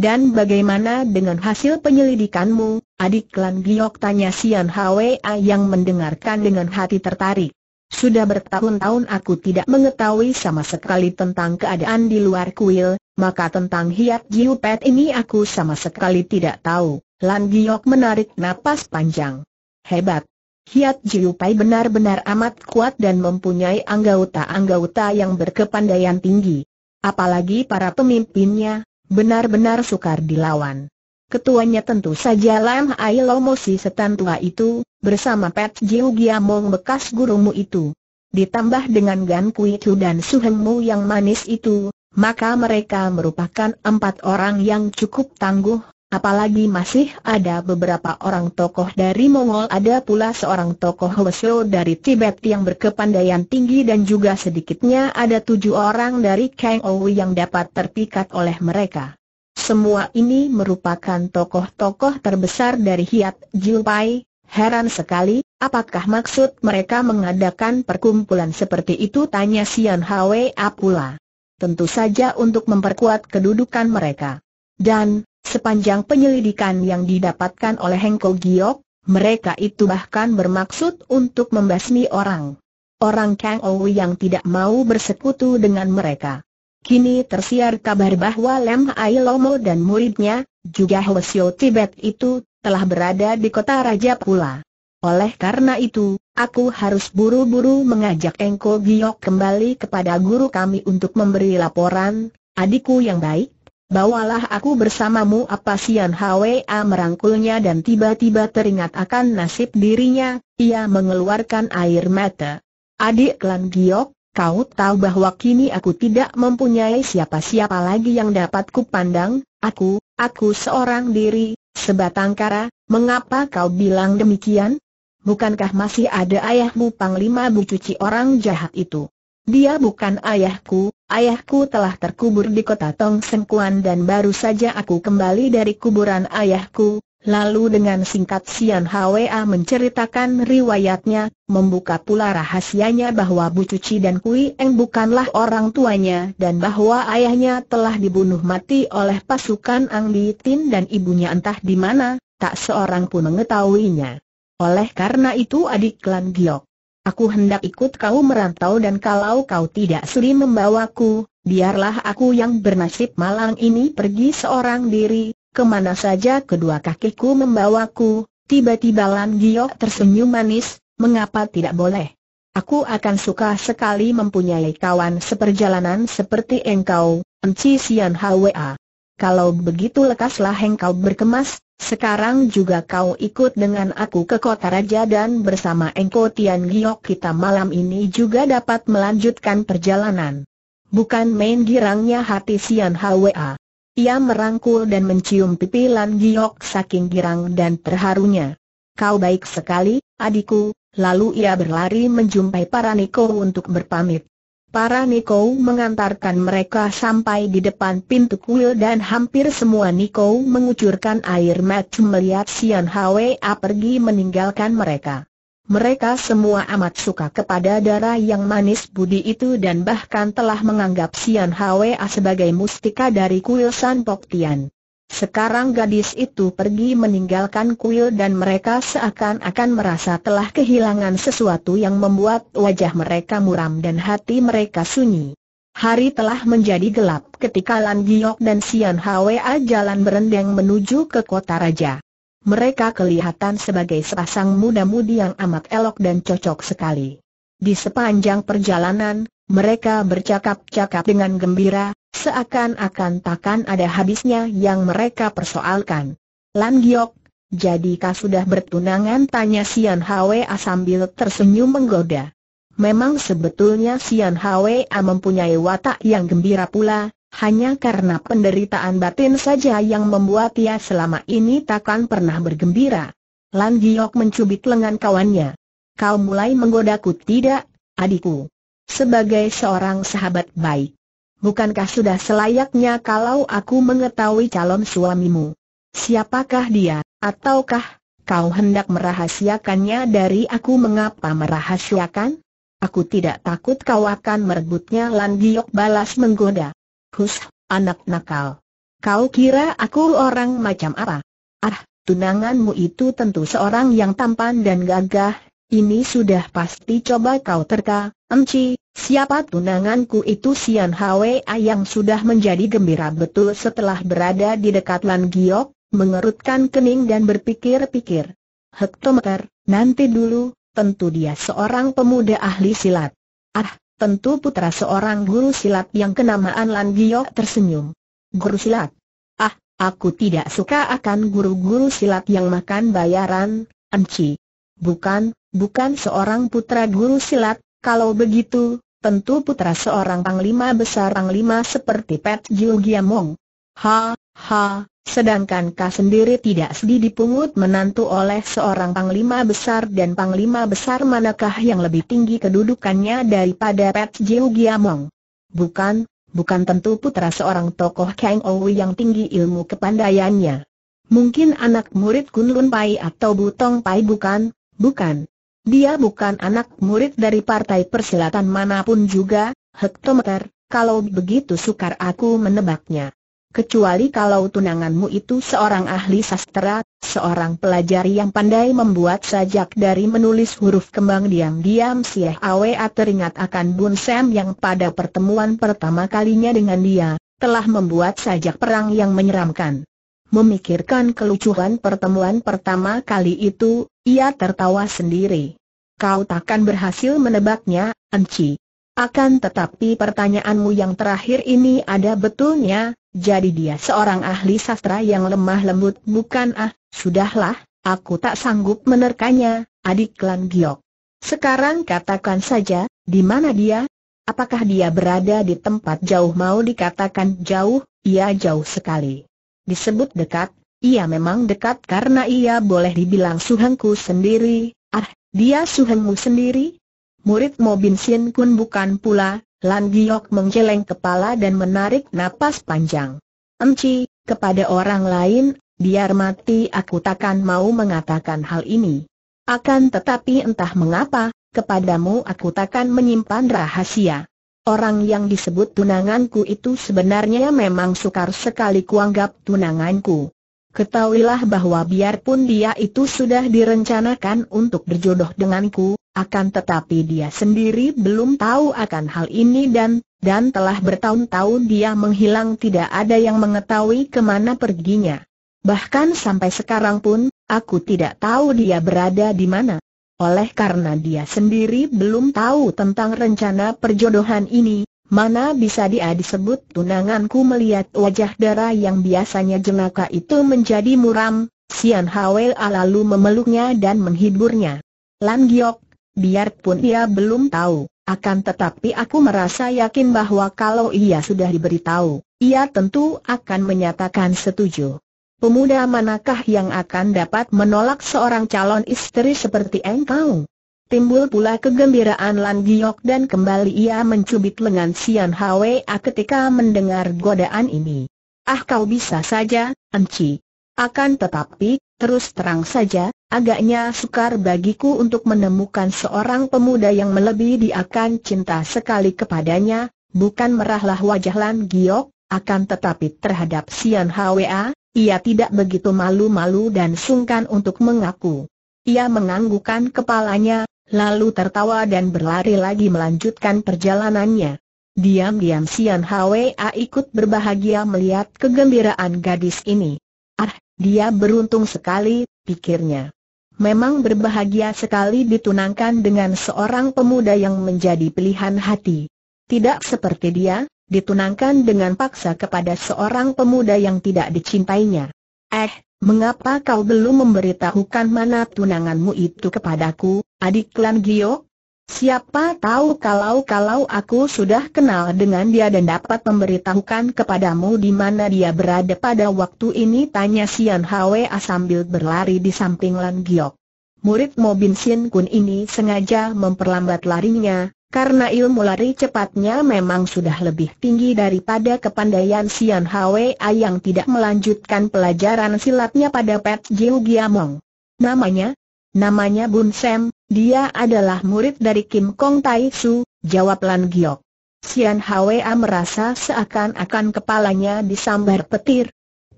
Dan bagaimana dengan hasil penyelidikanmu, adik Lan Giok tanya Sian Hwa yang mendengarkan dengan hati tertarik. Sudah bertahun-tahun aku tidak mengetahui sama sekali tentang keadaan di luar kuil, maka tentang hiat Jiu Pet ini aku sama sekali tidak tahu. Lan Giok menarik napas panjang. Hebat. Hiat Jiupai benar-benar amat kuat dan mempunyai anggota-anggota yang berkepandaian tinggi. Apalagi para pemimpinnya, benar-benar sukar dilawan. Ketuanya tentu saja Lam Ailomosi Lomosi setan tua itu, bersama Pet Jiu Giamong bekas gurumu itu. Ditambah dengan Gan Kui Chu dan Su Heng Mu yang manis itu, maka mereka merupakan empat orang yang cukup tangguh, apalagi masih ada beberapa orang tokoh dari Mongol ada pula seorang tokoh Wesho dari Tibet yang berkepandaian tinggi dan juga sedikitnya ada tujuh orang dari Kang Ou yang dapat terpikat oleh mereka. Semua ini merupakan tokoh-tokoh terbesar dari Hiat Jiupai, Heran sekali, apakah maksud mereka mengadakan perkumpulan seperti itu tanya Sian Hwe apula. Tentu saja untuk memperkuat kedudukan mereka. Dan, sepanjang penyelidikan yang didapatkan oleh Hengko Giok, mereka itu bahkan bermaksud untuk membasmi orang. Orang Kang Ou yang tidak mau bersekutu dengan mereka. Kini tersiar kabar bahwa Lem Ailomo dan muridnya, juga Hwasyo Tibet itu, telah berada di kota raja pula. Oleh karena itu, aku harus buru-buru mengajak Engko Giok kembali kepada guru kami untuk memberi laporan, adikku yang baik, bawalah aku bersamamu apa Sian Hwa merangkulnya dan tiba-tiba teringat akan nasib dirinya, ia mengeluarkan air mata. Adik Klan Giok, kau tahu bahwa kini aku tidak mempunyai siapa-siapa lagi yang dapat kupandang, aku, aku seorang diri, sebatang kara, mengapa kau bilang demikian? Bukankah masih ada ayahmu Panglima Bu orang jahat itu? Dia bukan ayahku, ayahku telah terkubur di kota Tong Sengkuan dan baru saja aku kembali dari kuburan ayahku, Lalu dengan singkat Sian Hwa menceritakan riwayatnya, membuka pula rahasianya bahwa Bu Cuci dan Kui Eng bukanlah orang tuanya dan bahwa ayahnya telah dibunuh mati oleh pasukan Ang Tin dan ibunya entah di mana, tak seorang pun mengetahuinya. Oleh karena itu adik Klan Giok, aku hendak ikut kau merantau dan kalau kau tidak sudi membawaku, biarlah aku yang bernasib malang ini pergi seorang diri, kemana saja kedua kakiku membawaku, tiba-tiba Lan Giok tersenyum manis, mengapa tidak boleh? Aku akan suka sekali mempunyai kawan seperjalanan seperti engkau, Enci Sian Hwa. Kalau begitu lekaslah engkau berkemas, sekarang juga kau ikut dengan aku ke kota raja dan bersama engkau Tian Giok kita malam ini juga dapat melanjutkan perjalanan. Bukan main girangnya hati Sian Hwa. Ia merangkul dan mencium pipi Lan Giok saking girang dan terharunya. Kau baik sekali, adikku, lalu ia berlari menjumpai para Niko untuk berpamit. Para Niko mengantarkan mereka sampai di depan pintu kuil dan hampir semua Niko mengucurkan air mata melihat Sian Hwa pergi meninggalkan mereka. Mereka semua amat suka kepada darah yang manis budi itu dan bahkan telah menganggap Sian Hwa sebagai mustika dari kuil San Pok Tian. Sekarang gadis itu pergi meninggalkan kuil dan mereka seakan-akan merasa telah kehilangan sesuatu yang membuat wajah mereka muram dan hati mereka sunyi. Hari telah menjadi gelap ketika Lan Giok dan Sian Hwa jalan berendang menuju ke kota raja mereka kelihatan sebagai sepasang muda-mudi yang amat elok dan cocok sekali. Di sepanjang perjalanan, mereka bercakap-cakap dengan gembira, seakan-akan takkan ada habisnya yang mereka persoalkan. Lan Giok, jadikah sudah bertunangan? Tanya Sian Hwa sambil tersenyum menggoda. Memang sebetulnya Sian Hwa mempunyai watak yang gembira pula, hanya karena penderitaan batin saja yang membuat ia selama ini takkan pernah bergembira. Lan Giok mencubit lengan kawannya. Kau mulai menggodaku tidak, adikku? Sebagai seorang sahabat baik. Bukankah sudah selayaknya kalau aku mengetahui calon suamimu? Siapakah dia, ataukah kau hendak merahasiakannya dari aku mengapa merahasiakan? Aku tidak takut kau akan merebutnya Lan Giok balas menggoda. Hus, anak nakal. Kau kira aku orang macam apa? Ah, tunanganmu itu tentu seorang yang tampan dan gagah, ini sudah pasti coba kau terka, emci, siapa tunanganku itu Sian Hwa yang sudah menjadi gembira betul setelah berada di dekat Lan Giok, mengerutkan kening dan berpikir-pikir. Hektometer, nanti dulu, tentu dia seorang pemuda ahli silat. Ah, tentu putra seorang guru silat yang kenamaan Lan Giok tersenyum. Guru silat? Ah, aku tidak suka akan guru-guru silat yang makan bayaran, Enci. Bukan, bukan seorang putra guru silat, kalau begitu, tentu putra seorang panglima besar panglima seperti Pet Giu Giamong. Ha, ha, Sedangkan kau sendiri tidak sedih dipungut menantu oleh seorang panglima besar dan panglima besar manakah yang lebih tinggi kedudukannya daripada Pat Jiu Giamong. Bukan, bukan tentu putra seorang tokoh Kang Owi yang tinggi ilmu kepandaiannya. Mungkin anak murid Kun Lun Pai atau Butong Pai bukan, bukan. Dia bukan anak murid dari partai persilatan manapun juga, hektometer, kalau begitu sukar aku menebaknya kecuali kalau tunanganmu itu seorang ahli sastra, seorang pelajar yang pandai membuat sajak dari menulis huruf kembang diam-diam si Awa teringat akan Bun Sam yang pada pertemuan pertama kalinya dengan dia, telah membuat sajak perang yang menyeramkan. Memikirkan kelucuan pertemuan pertama kali itu, ia tertawa sendiri. Kau takkan berhasil menebaknya, Enci. Akan tetapi pertanyaanmu yang terakhir ini ada betulnya, jadi dia seorang ahli sastra yang lemah lembut bukan ah, sudahlah, aku tak sanggup menerkanya, adik klan Giok. Sekarang katakan saja, di mana dia? Apakah dia berada di tempat jauh mau dikatakan jauh, ia jauh sekali. Disebut dekat, ia memang dekat karena ia boleh dibilang suhengku sendiri, ah, dia suhengmu sendiri, murid Mobin Kun bukan pula, Lan Giok menggeleng kepala dan menarik napas panjang. Emci, kepada orang lain, biar mati aku takkan mau mengatakan hal ini. Akan tetapi entah mengapa, kepadamu aku takkan menyimpan rahasia. Orang yang disebut tunanganku itu sebenarnya memang sukar sekali kuanggap tunanganku. Ketahuilah bahwa biarpun dia itu sudah direncanakan untuk berjodoh denganku, akan tetapi dia sendiri belum tahu akan hal ini dan, dan telah bertahun-tahun dia menghilang tidak ada yang mengetahui kemana perginya. Bahkan sampai sekarang pun, aku tidak tahu dia berada di mana. Oleh karena dia sendiri belum tahu tentang rencana perjodohan ini, Mana bisa dia disebut tunanganku melihat wajah darah yang biasanya jenaka itu menjadi muram, Sian Hawel lalu memeluknya dan menghiburnya. Lan Giok, biarpun ia belum tahu, akan tetapi aku merasa yakin bahwa kalau ia sudah diberitahu, ia tentu akan menyatakan setuju. Pemuda manakah yang akan dapat menolak seorang calon istri seperti engkau? Timbul pula kegembiraan Lan Giok dan kembali ia mencubit lengan Sian Hwa ketika mendengar godaan ini. Ah kau bisa saja, Enci. Akan tetapi, terus terang saja, agaknya sukar bagiku untuk menemukan seorang pemuda yang melebihi dia akan cinta sekali kepadanya, bukan merahlah wajah Lan Giok, akan tetapi terhadap Sian Hwa, ia tidak begitu malu-malu dan sungkan untuk mengaku. Ia menganggukan kepalanya, lalu tertawa dan berlari lagi melanjutkan perjalanannya. Diam-diam Sian Hwa ikut berbahagia melihat kegembiraan gadis ini. Ah, dia beruntung sekali, pikirnya. Memang berbahagia sekali ditunangkan dengan seorang pemuda yang menjadi pilihan hati. Tidak seperti dia, ditunangkan dengan paksa kepada seorang pemuda yang tidak dicintainya. Eh, mengapa kau belum memberitahukan mana tunanganmu itu kepadaku, adik Klan Gio? Siapa tahu kalau-kalau aku sudah kenal dengan dia dan dapat memberitahukan kepadamu di mana dia berada pada waktu ini tanya Sian Hwe sambil berlari di samping Lan Giok. Murid Mobin Sin Kun ini sengaja memperlambat larinya, karena ilmu lari cepatnya memang sudah lebih tinggi daripada kepandaian Sian Hwa yang tidak melanjutkan pelajaran silatnya pada Pet Jiu Giamong. Namanya? Namanya Bun Sam, dia adalah murid dari Kim Kong Tai Su, jawab Lan Giok. Sian Hwa merasa seakan-akan kepalanya disambar petir.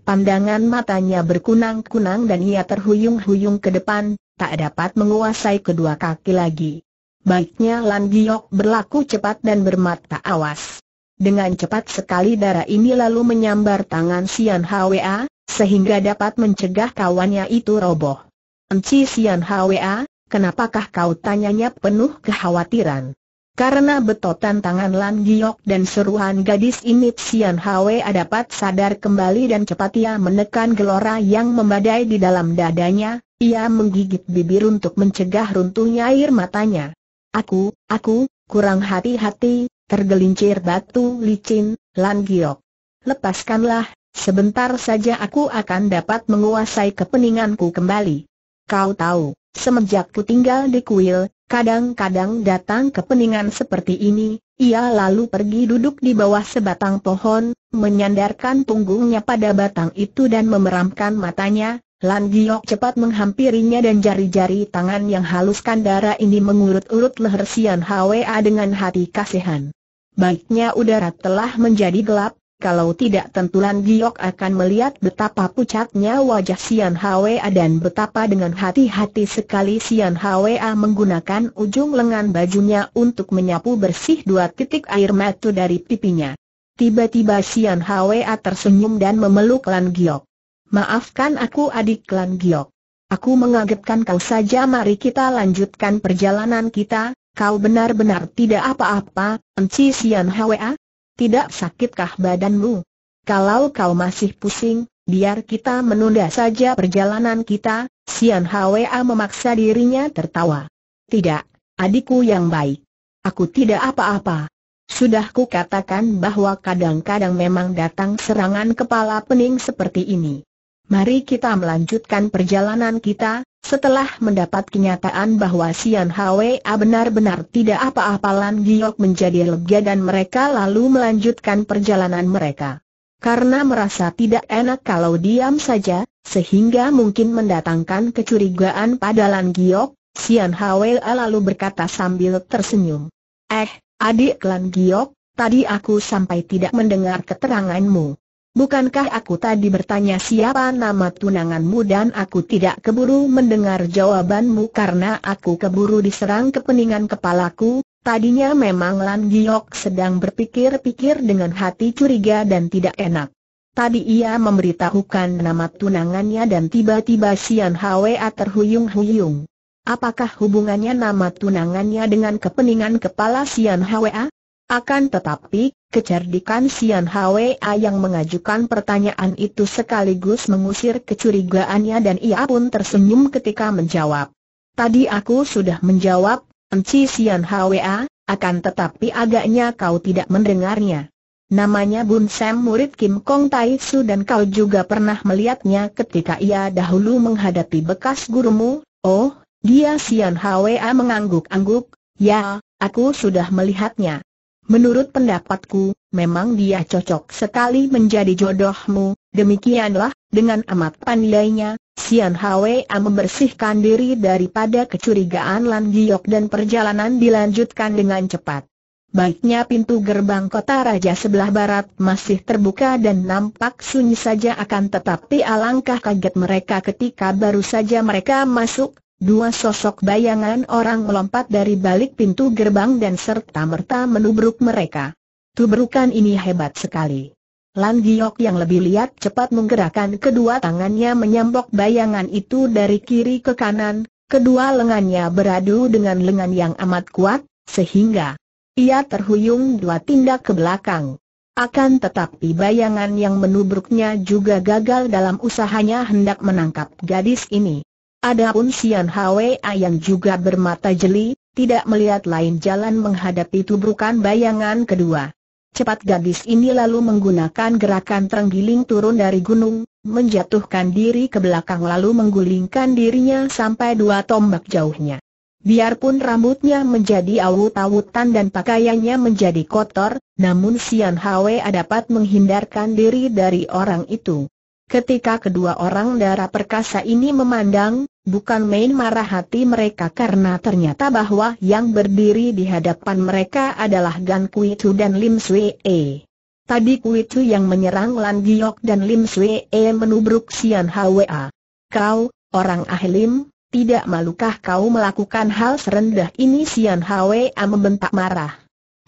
Pandangan matanya berkunang-kunang dan ia terhuyung-huyung ke depan, tak dapat menguasai kedua kaki lagi baiknya Lan Giok berlaku cepat dan bermata awas. Dengan cepat sekali darah ini lalu menyambar tangan Sian Hwa, sehingga dapat mencegah kawannya itu roboh. Enci Sian Hwa, kenapakah kau tanyanya penuh kekhawatiran? Karena betotan tangan Lan Giok dan seruan gadis ini Sian Hwa dapat sadar kembali dan cepat ia menekan gelora yang membadai di dalam dadanya, ia menggigit bibir untuk mencegah runtuhnya air matanya. Aku, aku, kurang hati-hati, tergelincir batu licin, Lan Giok. Lepaskanlah, sebentar saja aku akan dapat menguasai kepeninganku kembali. Kau tahu, semenjak ku tinggal di kuil, kadang-kadang datang kepeningan seperti ini, ia lalu pergi duduk di bawah sebatang pohon, menyandarkan punggungnya pada batang itu dan memeramkan matanya, Lan Giok cepat menghampirinya dan jari-jari tangan yang halus kandara ini mengurut-urut leher Sian Hwa dengan hati kasihan. Baiknya udara telah menjadi gelap, kalau tidak tentu Lan Giok akan melihat betapa pucatnya wajah Sian Hwa dan betapa dengan hati-hati sekali Sian Hwa menggunakan ujung lengan bajunya untuk menyapu bersih dua titik air mata dari pipinya. Tiba-tiba Sian Hwa tersenyum dan memeluk Lan Giok. Maafkan aku adik klan Giok. Aku mengagetkan kau saja mari kita lanjutkan perjalanan kita, kau benar-benar tidak apa-apa, Enci Sian Hwa? Tidak sakitkah badanmu? Kalau kau masih pusing, biar kita menunda saja perjalanan kita, Sian Hwa memaksa dirinya tertawa. Tidak, adikku yang baik. Aku tidak apa-apa. Sudah katakan bahwa kadang-kadang memang datang serangan kepala pening seperti ini. Mari kita melanjutkan perjalanan kita, setelah mendapat kenyataan bahwa Sian Hwa benar-benar tidak apa-apa Lan Giok menjadi lega dan mereka lalu melanjutkan perjalanan mereka. Karena merasa tidak enak kalau diam saja, sehingga mungkin mendatangkan kecurigaan pada Lan Giok, Sian Hwa lalu berkata sambil tersenyum. Eh, adik Lan Giok, tadi aku sampai tidak mendengar keteranganmu. Bukankah aku tadi bertanya siapa nama tunanganmu dan aku tidak keburu mendengar jawabanmu karena aku keburu diserang kepeningan kepalaku? Tadinya memang Lan Giok sedang berpikir-pikir dengan hati curiga dan tidak enak. Tadi ia memberitahukan nama tunangannya dan tiba-tiba Sian Hwa terhuyung-huyung. Apakah hubungannya nama tunangannya dengan kepeningan kepala Sian Hwa? Akan tetapi, kecerdikan Sian Hwa yang mengajukan pertanyaan itu sekaligus mengusir kecurigaannya dan ia pun tersenyum ketika menjawab. Tadi aku sudah menjawab, Enci Sian Hwa, akan tetapi agaknya kau tidak mendengarnya. Namanya Bun Sam murid Kim Kong Tai Su dan kau juga pernah melihatnya ketika ia dahulu menghadapi bekas gurumu, oh, dia Sian Hwa mengangguk-angguk, ya, aku sudah melihatnya. Menurut pendapatku, memang dia cocok sekali menjadi jodohmu, demikianlah, dengan amat pandainya, Sian Hwa membersihkan diri daripada kecurigaan Lan Giok dan perjalanan dilanjutkan dengan cepat. Baiknya pintu gerbang kota raja sebelah barat masih terbuka dan nampak sunyi saja akan tetapi alangkah kaget mereka ketika baru saja mereka masuk, Dua sosok bayangan orang melompat dari balik pintu gerbang dan serta-merta menubruk mereka. Tubrukan ini hebat sekali. Lan Giok yang lebih lihat cepat menggerakkan kedua tangannya menyambok bayangan itu dari kiri ke kanan, kedua lengannya beradu dengan lengan yang amat kuat, sehingga ia terhuyung dua tindak ke belakang. Akan tetapi bayangan yang menubruknya juga gagal dalam usahanya hendak menangkap gadis ini. Adapun Sian Hwa yang juga bermata jeli, tidak melihat lain jalan menghadapi tubrukan bayangan kedua. Cepat gadis ini lalu menggunakan gerakan terenggiling turun dari gunung, menjatuhkan diri ke belakang lalu menggulingkan dirinya sampai dua tombak jauhnya. Biarpun rambutnya menjadi awut-awutan dan pakaiannya menjadi kotor, namun Sian Hwa dapat menghindarkan diri dari orang itu. Ketika kedua orang darah perkasa ini memandang, bukan main marah hati mereka karena ternyata bahwa yang berdiri di hadapan mereka adalah Gan Kui Chu dan Lim Sui E. Tadi Kui Chu yang menyerang Lan Giok dan Lim Sui E menubruk Sian Hwa. Kau, orang ahlim, tidak malukah kau melakukan hal serendah ini Sian Hwa membentak marah.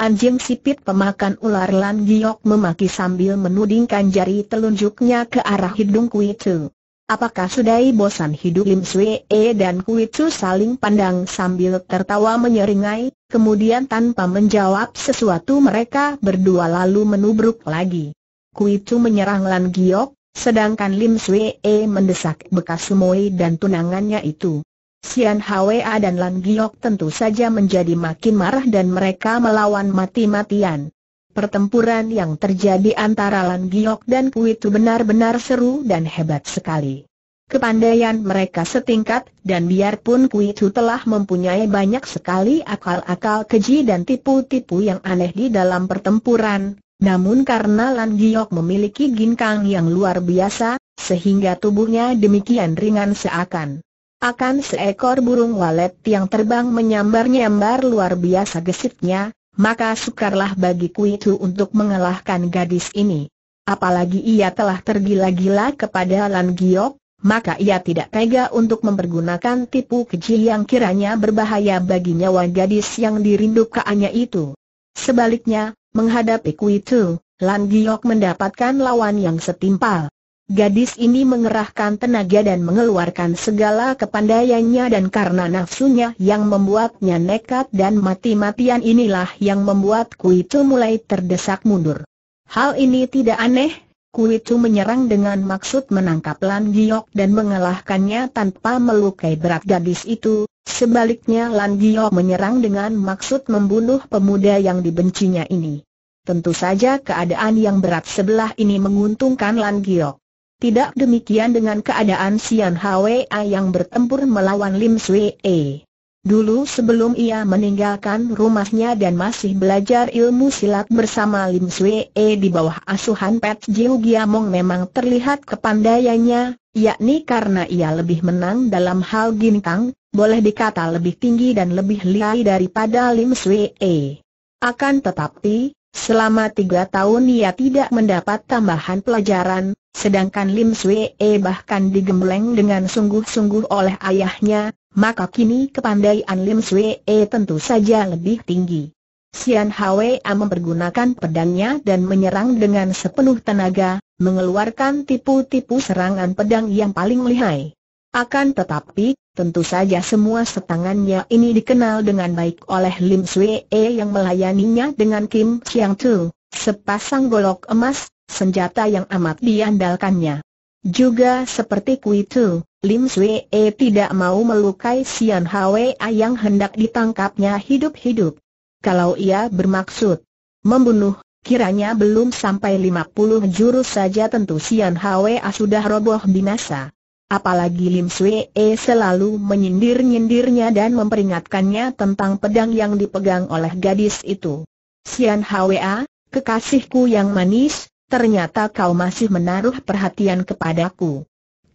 Anjing sipit pemakan ular Lan Giok memaki sambil menudingkan jari telunjuknya ke arah hidung Kui Chu. Apakah sudah bosan hidup Lim Swee e dan Kui Chu saling pandang sambil tertawa menyeringai, kemudian tanpa menjawab sesuatu mereka berdua lalu menubruk lagi. Kui Chu menyerang Lan Giok, sedangkan Lim Swee e mendesak bekas sumoi dan tunangannya itu. Sian Hwa dan Lan Giok tentu saja menjadi makin marah dan mereka melawan mati-matian. Pertempuran yang terjadi antara Lan Giok dan Kui benar-benar seru dan hebat sekali. Kepandaian mereka setingkat dan biarpun Kui telah mempunyai banyak sekali akal-akal keji dan tipu-tipu yang aneh di dalam pertempuran, namun karena Lan Giok memiliki ginkang yang luar biasa, sehingga tubuhnya demikian ringan seakan akan seekor burung walet yang terbang menyambar-nyambar luar biasa gesitnya, maka sukarlah bagi itu untuk mengalahkan gadis ini. Apalagi ia telah tergila-gila kepada Lan Giok, maka ia tidak tega untuk mempergunakan tipu keji yang kiranya berbahaya bagi nyawa gadis yang dirindukannya itu. Sebaliknya, menghadapi itu, Lan Giok mendapatkan lawan yang setimpal. Gadis ini mengerahkan tenaga dan mengeluarkan segala kepandaiannya dan karena nafsunya yang membuatnya nekat dan mati-matian inilah yang membuat Kuitu mulai terdesak mundur. Hal ini tidak aneh, Kuitu menyerang dengan maksud menangkap Lan Giok dan mengalahkannya tanpa melukai berat gadis itu, sebaliknya Lan Giok menyerang dengan maksud membunuh pemuda yang dibencinya ini. Tentu saja keadaan yang berat sebelah ini menguntungkan Lan Giok. Tidak demikian dengan keadaan Sian Hwa yang bertempur melawan Lim Swee. E. Dulu sebelum ia meninggalkan rumahnya dan masih belajar ilmu silat bersama Lim Swee E di bawah asuhan Pet Jiu Giamong memang terlihat kepandaiannya, yakni karena ia lebih menang dalam hal gintang, boleh dikata lebih tinggi dan lebih lihai daripada Lim Swee. E. Akan tetapi, selama tiga tahun ia tidak mendapat tambahan pelajaran, Sedangkan Lim Swee e bahkan digembleng dengan sungguh-sungguh oleh ayahnya, maka kini kepandaian Lim Swee e tentu saja lebih tinggi. Sian Hwa mempergunakan pedangnya dan menyerang dengan sepenuh tenaga, mengeluarkan tipu-tipu serangan pedang yang paling lihai. Akan tetapi, tentu saja semua setangannya ini dikenal dengan baik oleh Lim Swee e yang melayaninya dengan Kim Chiang Tu, sepasang golok emas, senjata yang amat diandalkannya. Juga seperti Kui Tu, Lim Swee tidak mau melukai Sian Hwa yang hendak ditangkapnya hidup-hidup. Kalau ia bermaksud membunuh, kiranya belum sampai 50 jurus saja tentu Sian Hwa sudah roboh binasa. Apalagi Lim Swee selalu menyindir-nyindirnya dan memperingatkannya tentang pedang yang dipegang oleh gadis itu. Sian Hwa, kekasihku yang manis, ternyata kau masih menaruh perhatian kepadaku.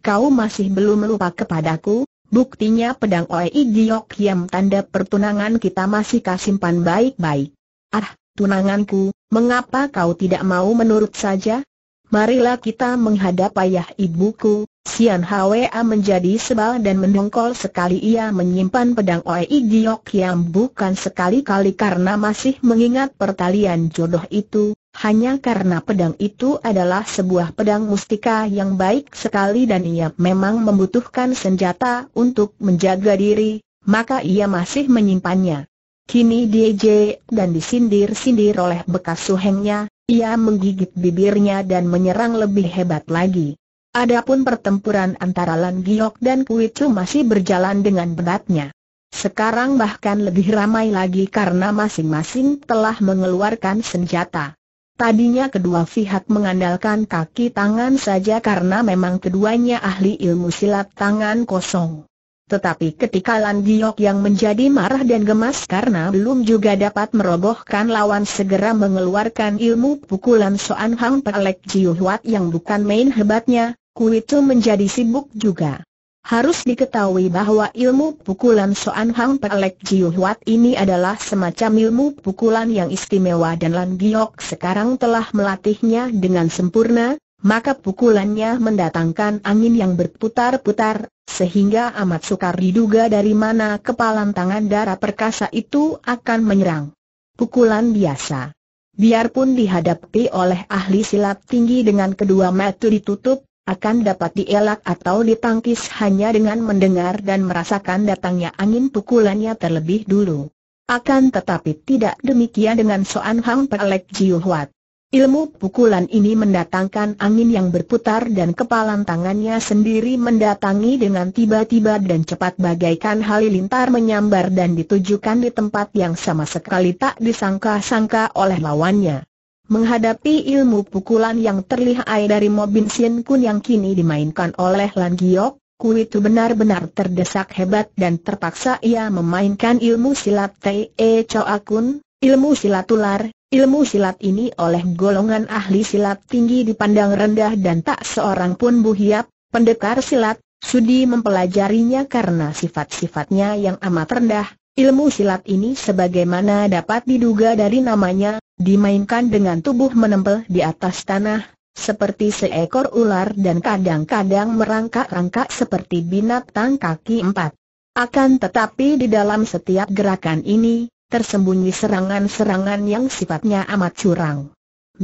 Kau masih belum lupa kepadaku, buktinya pedang Oei Giok Yam tanda pertunangan kita masih kasimpan baik-baik. Ah, tunanganku, mengapa kau tidak mau menurut saja? Marilah kita menghadap ayah ibuku, Sian Hwa menjadi sebal dan mendongkol sekali ia menyimpan pedang Oei Giok yang bukan sekali-kali karena masih mengingat pertalian jodoh itu, hanya karena pedang itu adalah sebuah pedang mustika yang baik sekali dan ia memang membutuhkan senjata untuk menjaga diri, maka ia masih menyimpannya. Kini DJ dan disindir-sindir oleh bekas suhengnya, ia menggigit bibirnya dan menyerang lebih hebat lagi. Adapun pertempuran antara Lan Giok dan Kui masih berjalan dengan beratnya. Sekarang bahkan lebih ramai lagi karena masing-masing telah mengeluarkan senjata. Tadinya kedua pihak mengandalkan kaki tangan saja karena memang keduanya ahli ilmu silat tangan kosong. Tetapi ketika Lan Giok yang menjadi marah dan gemas karena belum juga dapat merobohkan lawan segera mengeluarkan ilmu pukulan Soan Hang Pelek Jiu Huat yang bukan main hebatnya, Kuitu itu menjadi sibuk juga. Harus diketahui bahwa ilmu pukulan Soan Hang Pelek Jiu Huat ini adalah semacam ilmu pukulan yang istimewa dan Lan Giok sekarang telah melatihnya dengan sempurna, maka pukulannya mendatangkan angin yang berputar-putar, sehingga amat sukar diduga dari mana kepalan tangan darah perkasa itu akan menyerang. Pukulan biasa. Biarpun dihadapi oleh ahli silat tinggi dengan kedua mata ditutup, akan dapat dielak atau ditangkis hanya dengan mendengar dan merasakan datangnya angin pukulannya terlebih dulu. Akan tetapi tidak demikian dengan Soan Hang Pelek Jiu Ilmu pukulan ini mendatangkan angin yang berputar dan kepalan tangannya sendiri mendatangi dengan tiba-tiba dan cepat bagaikan halilintar menyambar dan ditujukan di tempat yang sama sekali tak disangka-sangka oleh lawannya. Menghadapi ilmu pukulan yang terlihai dari Mobin Sien Kun yang kini dimainkan oleh Lan Giok, Kui itu benar-benar terdesak hebat dan terpaksa ia memainkan ilmu silat Te e Choa Kun, ilmu silat tular. ilmu silat ini oleh golongan ahli silat tinggi dipandang rendah dan tak seorang pun buhiap, pendekar silat, sudi mempelajarinya karena sifat-sifatnya yang amat rendah, Ilmu silat ini sebagaimana dapat diduga dari namanya, dimainkan dengan tubuh menempel di atas tanah, seperti seekor ular dan kadang-kadang merangkak-rangkak seperti binatang kaki empat. Akan tetapi di dalam setiap gerakan ini, tersembunyi serangan-serangan yang sifatnya amat curang.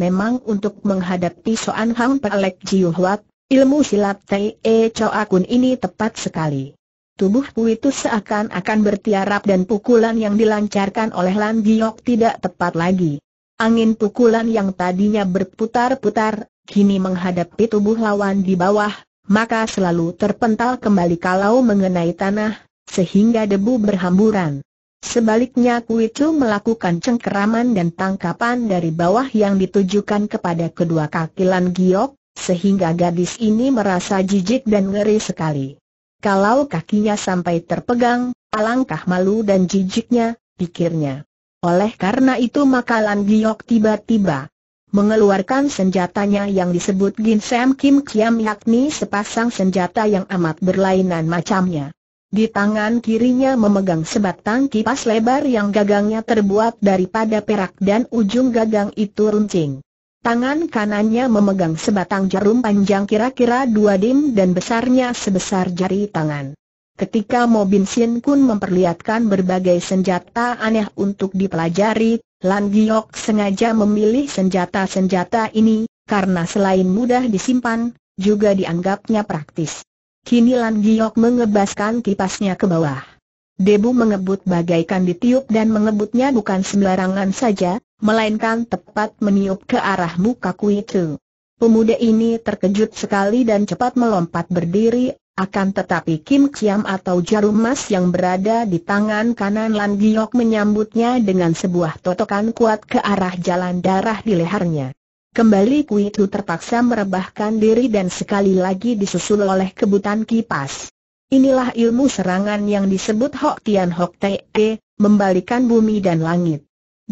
Memang untuk menghadapi Soan Hang Pelek Jiuhuat, ilmu silat Tai E Choa Akun ini tepat sekali. Tubuh Puitus seakan-akan bertiarap dan pukulan yang dilancarkan oleh Lan Giok tidak tepat lagi. Angin pukulan yang tadinya berputar-putar, kini menghadapi tubuh lawan di bawah, maka selalu terpental kembali kalau mengenai tanah, sehingga debu berhamburan. Sebaliknya Kuicu melakukan cengkeraman dan tangkapan dari bawah yang ditujukan kepada kedua kakilan giok, sehingga gadis ini merasa jijik dan ngeri sekali. Kalau kakinya sampai terpegang, alangkah malu dan jijiknya, pikirnya. Oleh karena itu maka Lan Giok tiba-tiba mengeluarkan senjatanya yang disebut Gin Sam Kim Kiam yakni sepasang senjata yang amat berlainan macamnya. Di tangan kirinya memegang sebatang kipas lebar yang gagangnya terbuat daripada perak dan ujung gagang itu runcing. Tangan kanannya memegang sebatang jarum panjang kira-kira dua dim dan besarnya sebesar jari tangan. Ketika Mo Bin Sin Kun memperlihatkan berbagai senjata aneh untuk dipelajari, Lan Giok sengaja memilih senjata-senjata ini, karena selain mudah disimpan, juga dianggapnya praktis. Kini Lan Giok mengebaskan kipasnya ke bawah. Debu mengebut bagaikan ditiup dan mengebutnya bukan sembarangan saja, melainkan tepat meniup ke arah muka Kui Pemuda ini terkejut sekali dan cepat melompat berdiri, akan tetapi Kim Kiam atau jarum emas yang berada di tangan kanan Lan Giok menyambutnya dengan sebuah totokan kuat ke arah jalan darah di lehernya. Kembali Kui Tu terpaksa merebahkan diri dan sekali lagi disusul oleh kebutan kipas. Inilah ilmu serangan yang disebut Hok Tian Hok Te, membalikan bumi dan langit.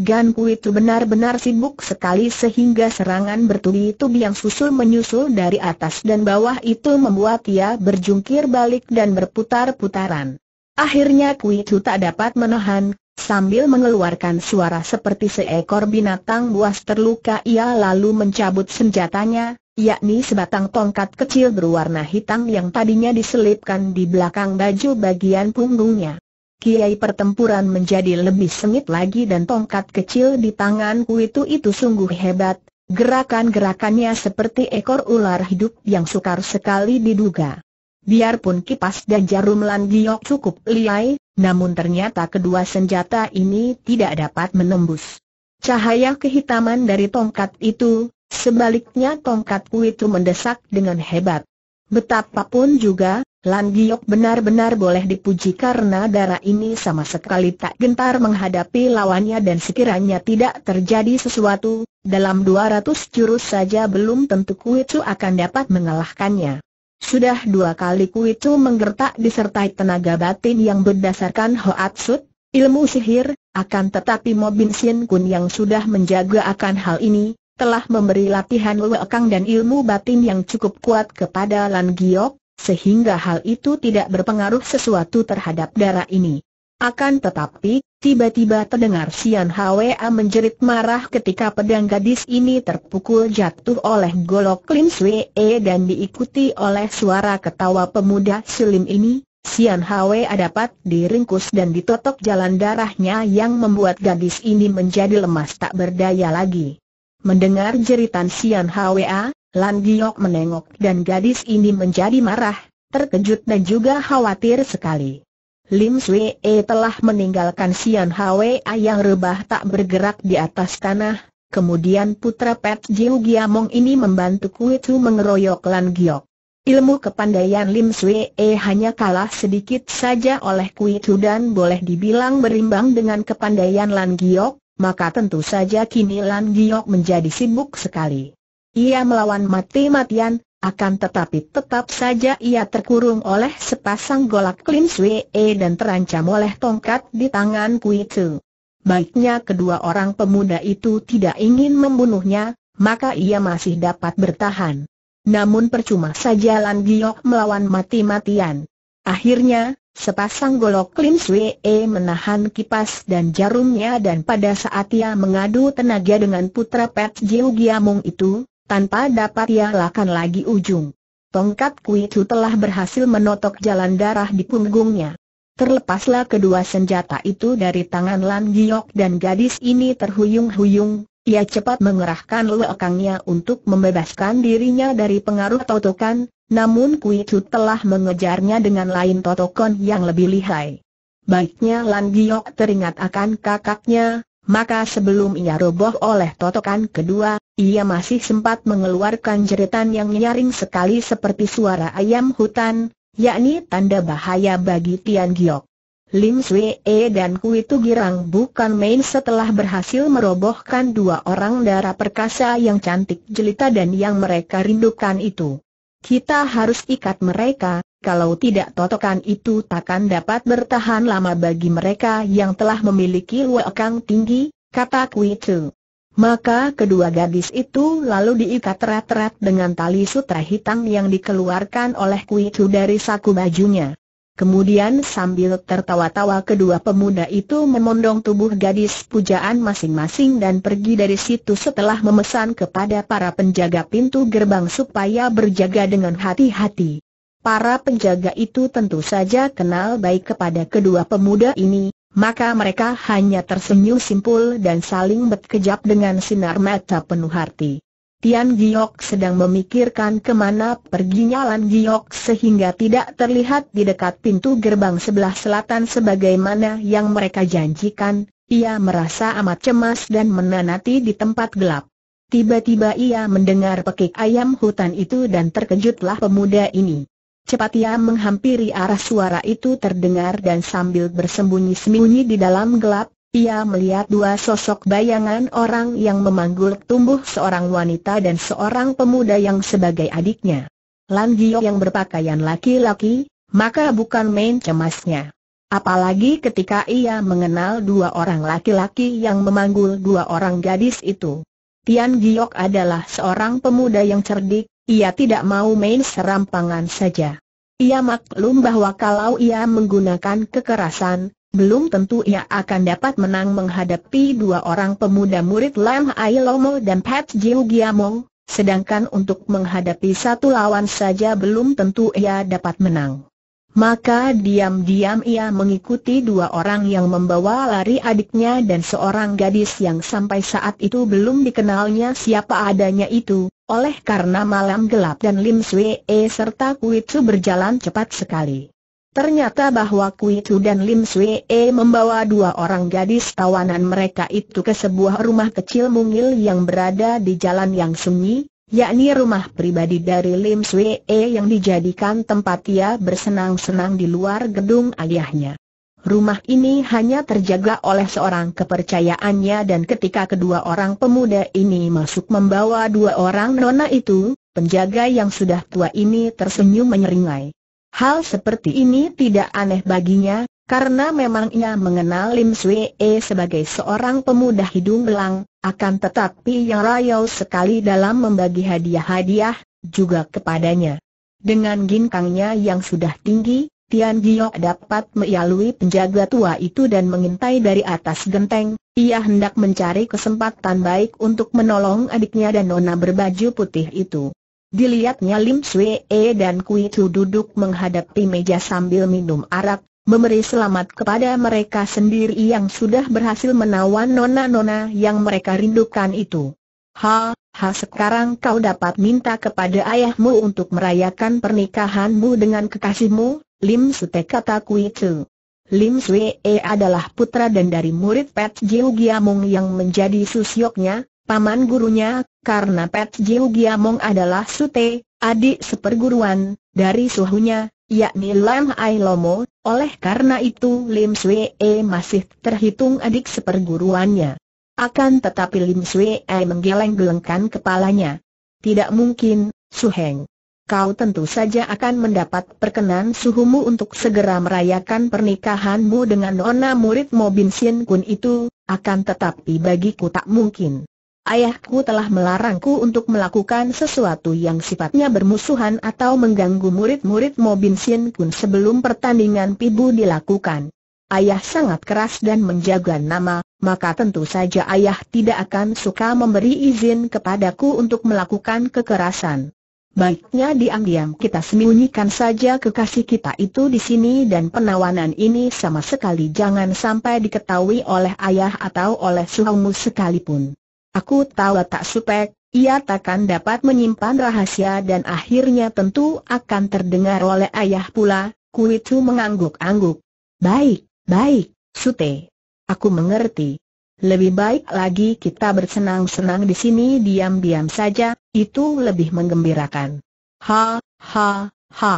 Gan Pu itu benar-benar sibuk sekali sehingga serangan bertubi-tubi yang susul menyusul dari atas dan bawah itu membuat ia berjungkir balik dan berputar-putaran. Akhirnya Kui itu tak dapat menahan, sambil mengeluarkan suara seperti seekor binatang buas terluka ia lalu mencabut senjatanya, yakni sebatang tongkat kecil berwarna hitam yang tadinya diselipkan di belakang baju bagian punggungnya. Kiai pertempuran menjadi lebih sengit lagi dan tongkat kecil di tanganku itu itu sungguh hebat, gerakan-gerakannya seperti ekor ular hidup yang sukar sekali diduga. Biarpun kipas dan jarum landiok cukup liai, namun ternyata kedua senjata ini tidak dapat menembus. Cahaya kehitaman dari tongkat itu, sebaliknya tongkatku itu mendesak dengan hebat. Betapapun juga, Lan Giok benar-benar boleh dipuji karena darah ini sama sekali tak gentar menghadapi lawannya dan sekiranya tidak terjadi sesuatu, dalam 200 jurus saja belum tentu Kuicu akan dapat mengalahkannya. Sudah dua kali Kuicu menggertak disertai tenaga batin yang berdasarkan Hoatsut, ilmu sihir, akan tetapi Mobin Sien Kun yang sudah menjaga akan hal ini, telah memberi latihan Kang dan ilmu batin yang cukup kuat kepada Lan Giok, sehingga hal itu tidak berpengaruh sesuatu terhadap darah ini. Akan tetapi, tiba-tiba terdengar Sian Hwa menjerit marah ketika pedang gadis ini terpukul jatuh oleh golok Lim Swee dan diikuti oleh suara ketawa pemuda Sulim ini. Sian Hwa dapat diringkus dan ditotok jalan darahnya yang membuat gadis ini menjadi lemas tak berdaya lagi. Mendengar jeritan Sian Hwa, Lan Giok menengok dan gadis ini menjadi marah, terkejut dan juga khawatir sekali. Lim Swee telah meninggalkan Sian Hwa yang rebah tak bergerak di atas tanah, kemudian putra Pet Jiu Giamong ini membantu Kuitu mengeroyok Lan Giok. Ilmu kepandaian Lim Swee hanya kalah sedikit saja oleh Kuitu dan boleh dibilang berimbang dengan kepandaian Lan Giok, maka tentu saja kini Lan Giok menjadi sibuk sekali. Ia melawan mati-matian, akan tetapi tetap saja ia terkurung oleh sepasang golak Lin swee dan terancam oleh tongkat di tangan Kui Tzu. Baiknya kedua orang pemuda itu tidak ingin membunuhnya, maka ia masih dapat bertahan. Namun percuma saja Lan Giok melawan mati-matian. Akhirnya, sepasang golok Lin swee menahan kipas dan jarumnya dan pada saat ia mengadu tenaga dengan putra Pet Jiu Giamong itu, tanpa dapat ia lakukan lagi ujung. Tongkat Kui Chu telah berhasil menotok jalan darah di punggungnya. Terlepaslah kedua senjata itu dari tangan Lan Giok dan gadis ini terhuyung-huyung, ia cepat mengerahkan lekangnya untuk membebaskan dirinya dari pengaruh totokan, namun Kui Chu telah mengejarnya dengan lain totokon yang lebih lihai. Baiknya Lan Giok teringat akan kakaknya, maka sebelum ia roboh oleh totokan kedua, ia masih sempat mengeluarkan jeritan yang nyaring sekali seperti suara ayam hutan, yakni tanda bahaya bagi Tian Giok. Lim Swee dan Kui Tu Girang bukan main setelah berhasil merobohkan dua orang darah perkasa yang cantik jelita dan yang mereka rindukan itu. Kita harus ikat mereka, kalau tidak totokan itu takkan dapat bertahan lama bagi mereka yang telah memiliki luakang tinggi, kata Kui Chu. Maka kedua gadis itu lalu diikat erat-erat dengan tali sutra hitam yang dikeluarkan oleh Kui Chu dari saku bajunya. Kemudian sambil tertawa-tawa kedua pemuda itu memondong tubuh gadis pujaan masing-masing dan pergi dari situ setelah memesan kepada para penjaga pintu gerbang supaya berjaga dengan hati-hati. Para penjaga itu tentu saja kenal baik kepada kedua pemuda ini, maka mereka hanya tersenyum simpul dan saling berkejap dengan sinar mata penuh hati. Tian Giok sedang memikirkan kemana perginya Lan Giok sehingga tidak terlihat di dekat pintu gerbang sebelah selatan sebagaimana yang mereka janjikan, ia merasa amat cemas dan menanati di tempat gelap. Tiba-tiba ia mendengar pekik ayam hutan itu dan terkejutlah pemuda ini. Cepat ia menghampiri arah suara itu terdengar dan sambil bersembunyi-sembunyi di dalam gelap, ia melihat dua sosok bayangan orang yang memanggul tumbuh seorang wanita dan seorang pemuda yang sebagai adiknya. Lan Gio yang berpakaian laki-laki, maka bukan main cemasnya. Apalagi ketika ia mengenal dua orang laki-laki yang memanggul dua orang gadis itu. Tian Giok adalah seorang pemuda yang cerdik, ia tidak mau main serampangan saja. Ia maklum bahwa kalau ia menggunakan kekerasan, belum tentu ia akan dapat menang menghadapi dua orang pemuda murid Lam Ai Lomo dan Pat Jiu Giamong, sedangkan untuk menghadapi satu lawan saja belum tentu ia dapat menang. Maka diam-diam ia mengikuti dua orang yang membawa lari adiknya dan seorang gadis yang sampai saat itu belum dikenalnya siapa adanya itu, oleh karena malam gelap dan Lim Swee serta Kui Chu berjalan cepat sekali. Ternyata bahwa Kui Chu dan Lim Swee membawa dua orang gadis tawanan mereka itu ke sebuah rumah kecil mungil yang berada di jalan yang sunyi, yakni rumah pribadi dari Lim Swee yang dijadikan tempat ia bersenang-senang di luar gedung ayahnya. Rumah ini hanya terjaga oleh seorang kepercayaannya dan ketika kedua orang pemuda ini masuk membawa dua orang nona itu, penjaga yang sudah tua ini tersenyum menyeringai. Hal seperti ini tidak aneh baginya, karena memang ia mengenal Lim Swee sebagai seorang pemuda hidung belang, akan tetapi yang rayau sekali dalam membagi hadiah-hadiah, juga kepadanya. Dengan ginkangnya yang sudah tinggi, Tian Giok dapat melalui penjaga tua itu dan mengintai dari atas genteng, ia hendak mencari kesempatan baik untuk menolong adiknya dan nona berbaju putih itu. Dilihatnya Lim Swee dan Kui Chu duduk menghadapi meja sambil minum arak, memberi selamat kepada mereka sendiri yang sudah berhasil menawan nona-nona yang mereka rindukan itu. Ha, ha sekarang kau dapat minta kepada ayahmu untuk merayakan pernikahanmu dengan kekasihmu, Lim Sute kata Kui Tzu. Lim E adalah putra dan dari murid Pet Jiu Giamong yang menjadi susyoknya, paman gurunya, karena Pet Jiu Giamong adalah Sute, adik seperguruan, dari suhunya, yakni Lam Ai Lomo, oleh karena itu Lim E masih terhitung adik seperguruannya. Akan tetapi Lim E menggeleng-gelengkan kepalanya. Tidak mungkin, Suheng kau tentu saja akan mendapat perkenan suhumu untuk segera merayakan pernikahanmu dengan nona murid Mobin Sien Kun itu, akan tetapi bagiku tak mungkin. Ayahku telah melarangku untuk melakukan sesuatu yang sifatnya bermusuhan atau mengganggu murid-murid Mobin Sien Kun sebelum pertandingan pibu dilakukan. Ayah sangat keras dan menjaga nama, maka tentu saja ayah tidak akan suka memberi izin kepadaku untuk melakukan kekerasan. Baiknya diam-diam kita sembunyikan saja kekasih kita itu di sini dan penawanan ini sama sekali jangan sampai diketahui oleh ayah atau oleh suhumu sekalipun. Aku tahu tak supek, ia takkan dapat menyimpan rahasia dan akhirnya tentu akan terdengar oleh ayah pula, Kuitu mengangguk-angguk. Baik, baik, Sute. Aku mengerti, lebih baik lagi kita bersenang-senang di sini diam-diam saja, itu lebih menggembirakan. Ha, ha, ha.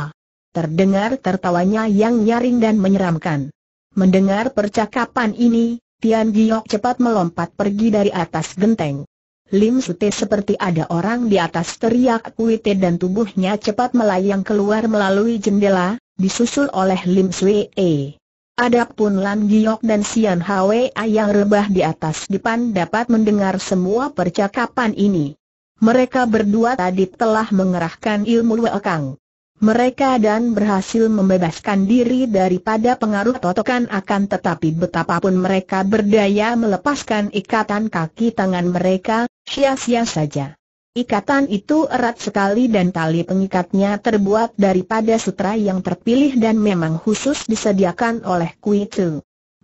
Terdengar tertawanya yang nyaring dan menyeramkan. Mendengar percakapan ini, Tian Giok cepat melompat pergi dari atas genteng. Lim Sute seperti ada orang di atas teriak kuite dan tubuhnya cepat melayang keluar melalui jendela, disusul oleh Lim E. Adapun Lan Giok dan Sian Hwa yang rebah di atas dipan dapat mendengar semua percakapan ini. Mereka berdua tadi telah mengerahkan ilmu Wekang. Mereka dan berhasil membebaskan diri daripada pengaruh totokan akan tetapi betapapun mereka berdaya melepaskan ikatan kaki tangan mereka, sia-sia saja. Ikatan itu erat sekali dan tali pengikatnya terbuat daripada sutra yang terpilih dan memang khusus disediakan oleh Kui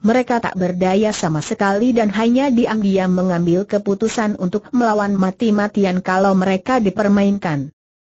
Mereka tak berdaya sama sekali dan hanya diam-diam mengambil keputusan untuk melawan mati-matian kalau mereka dipermainkan.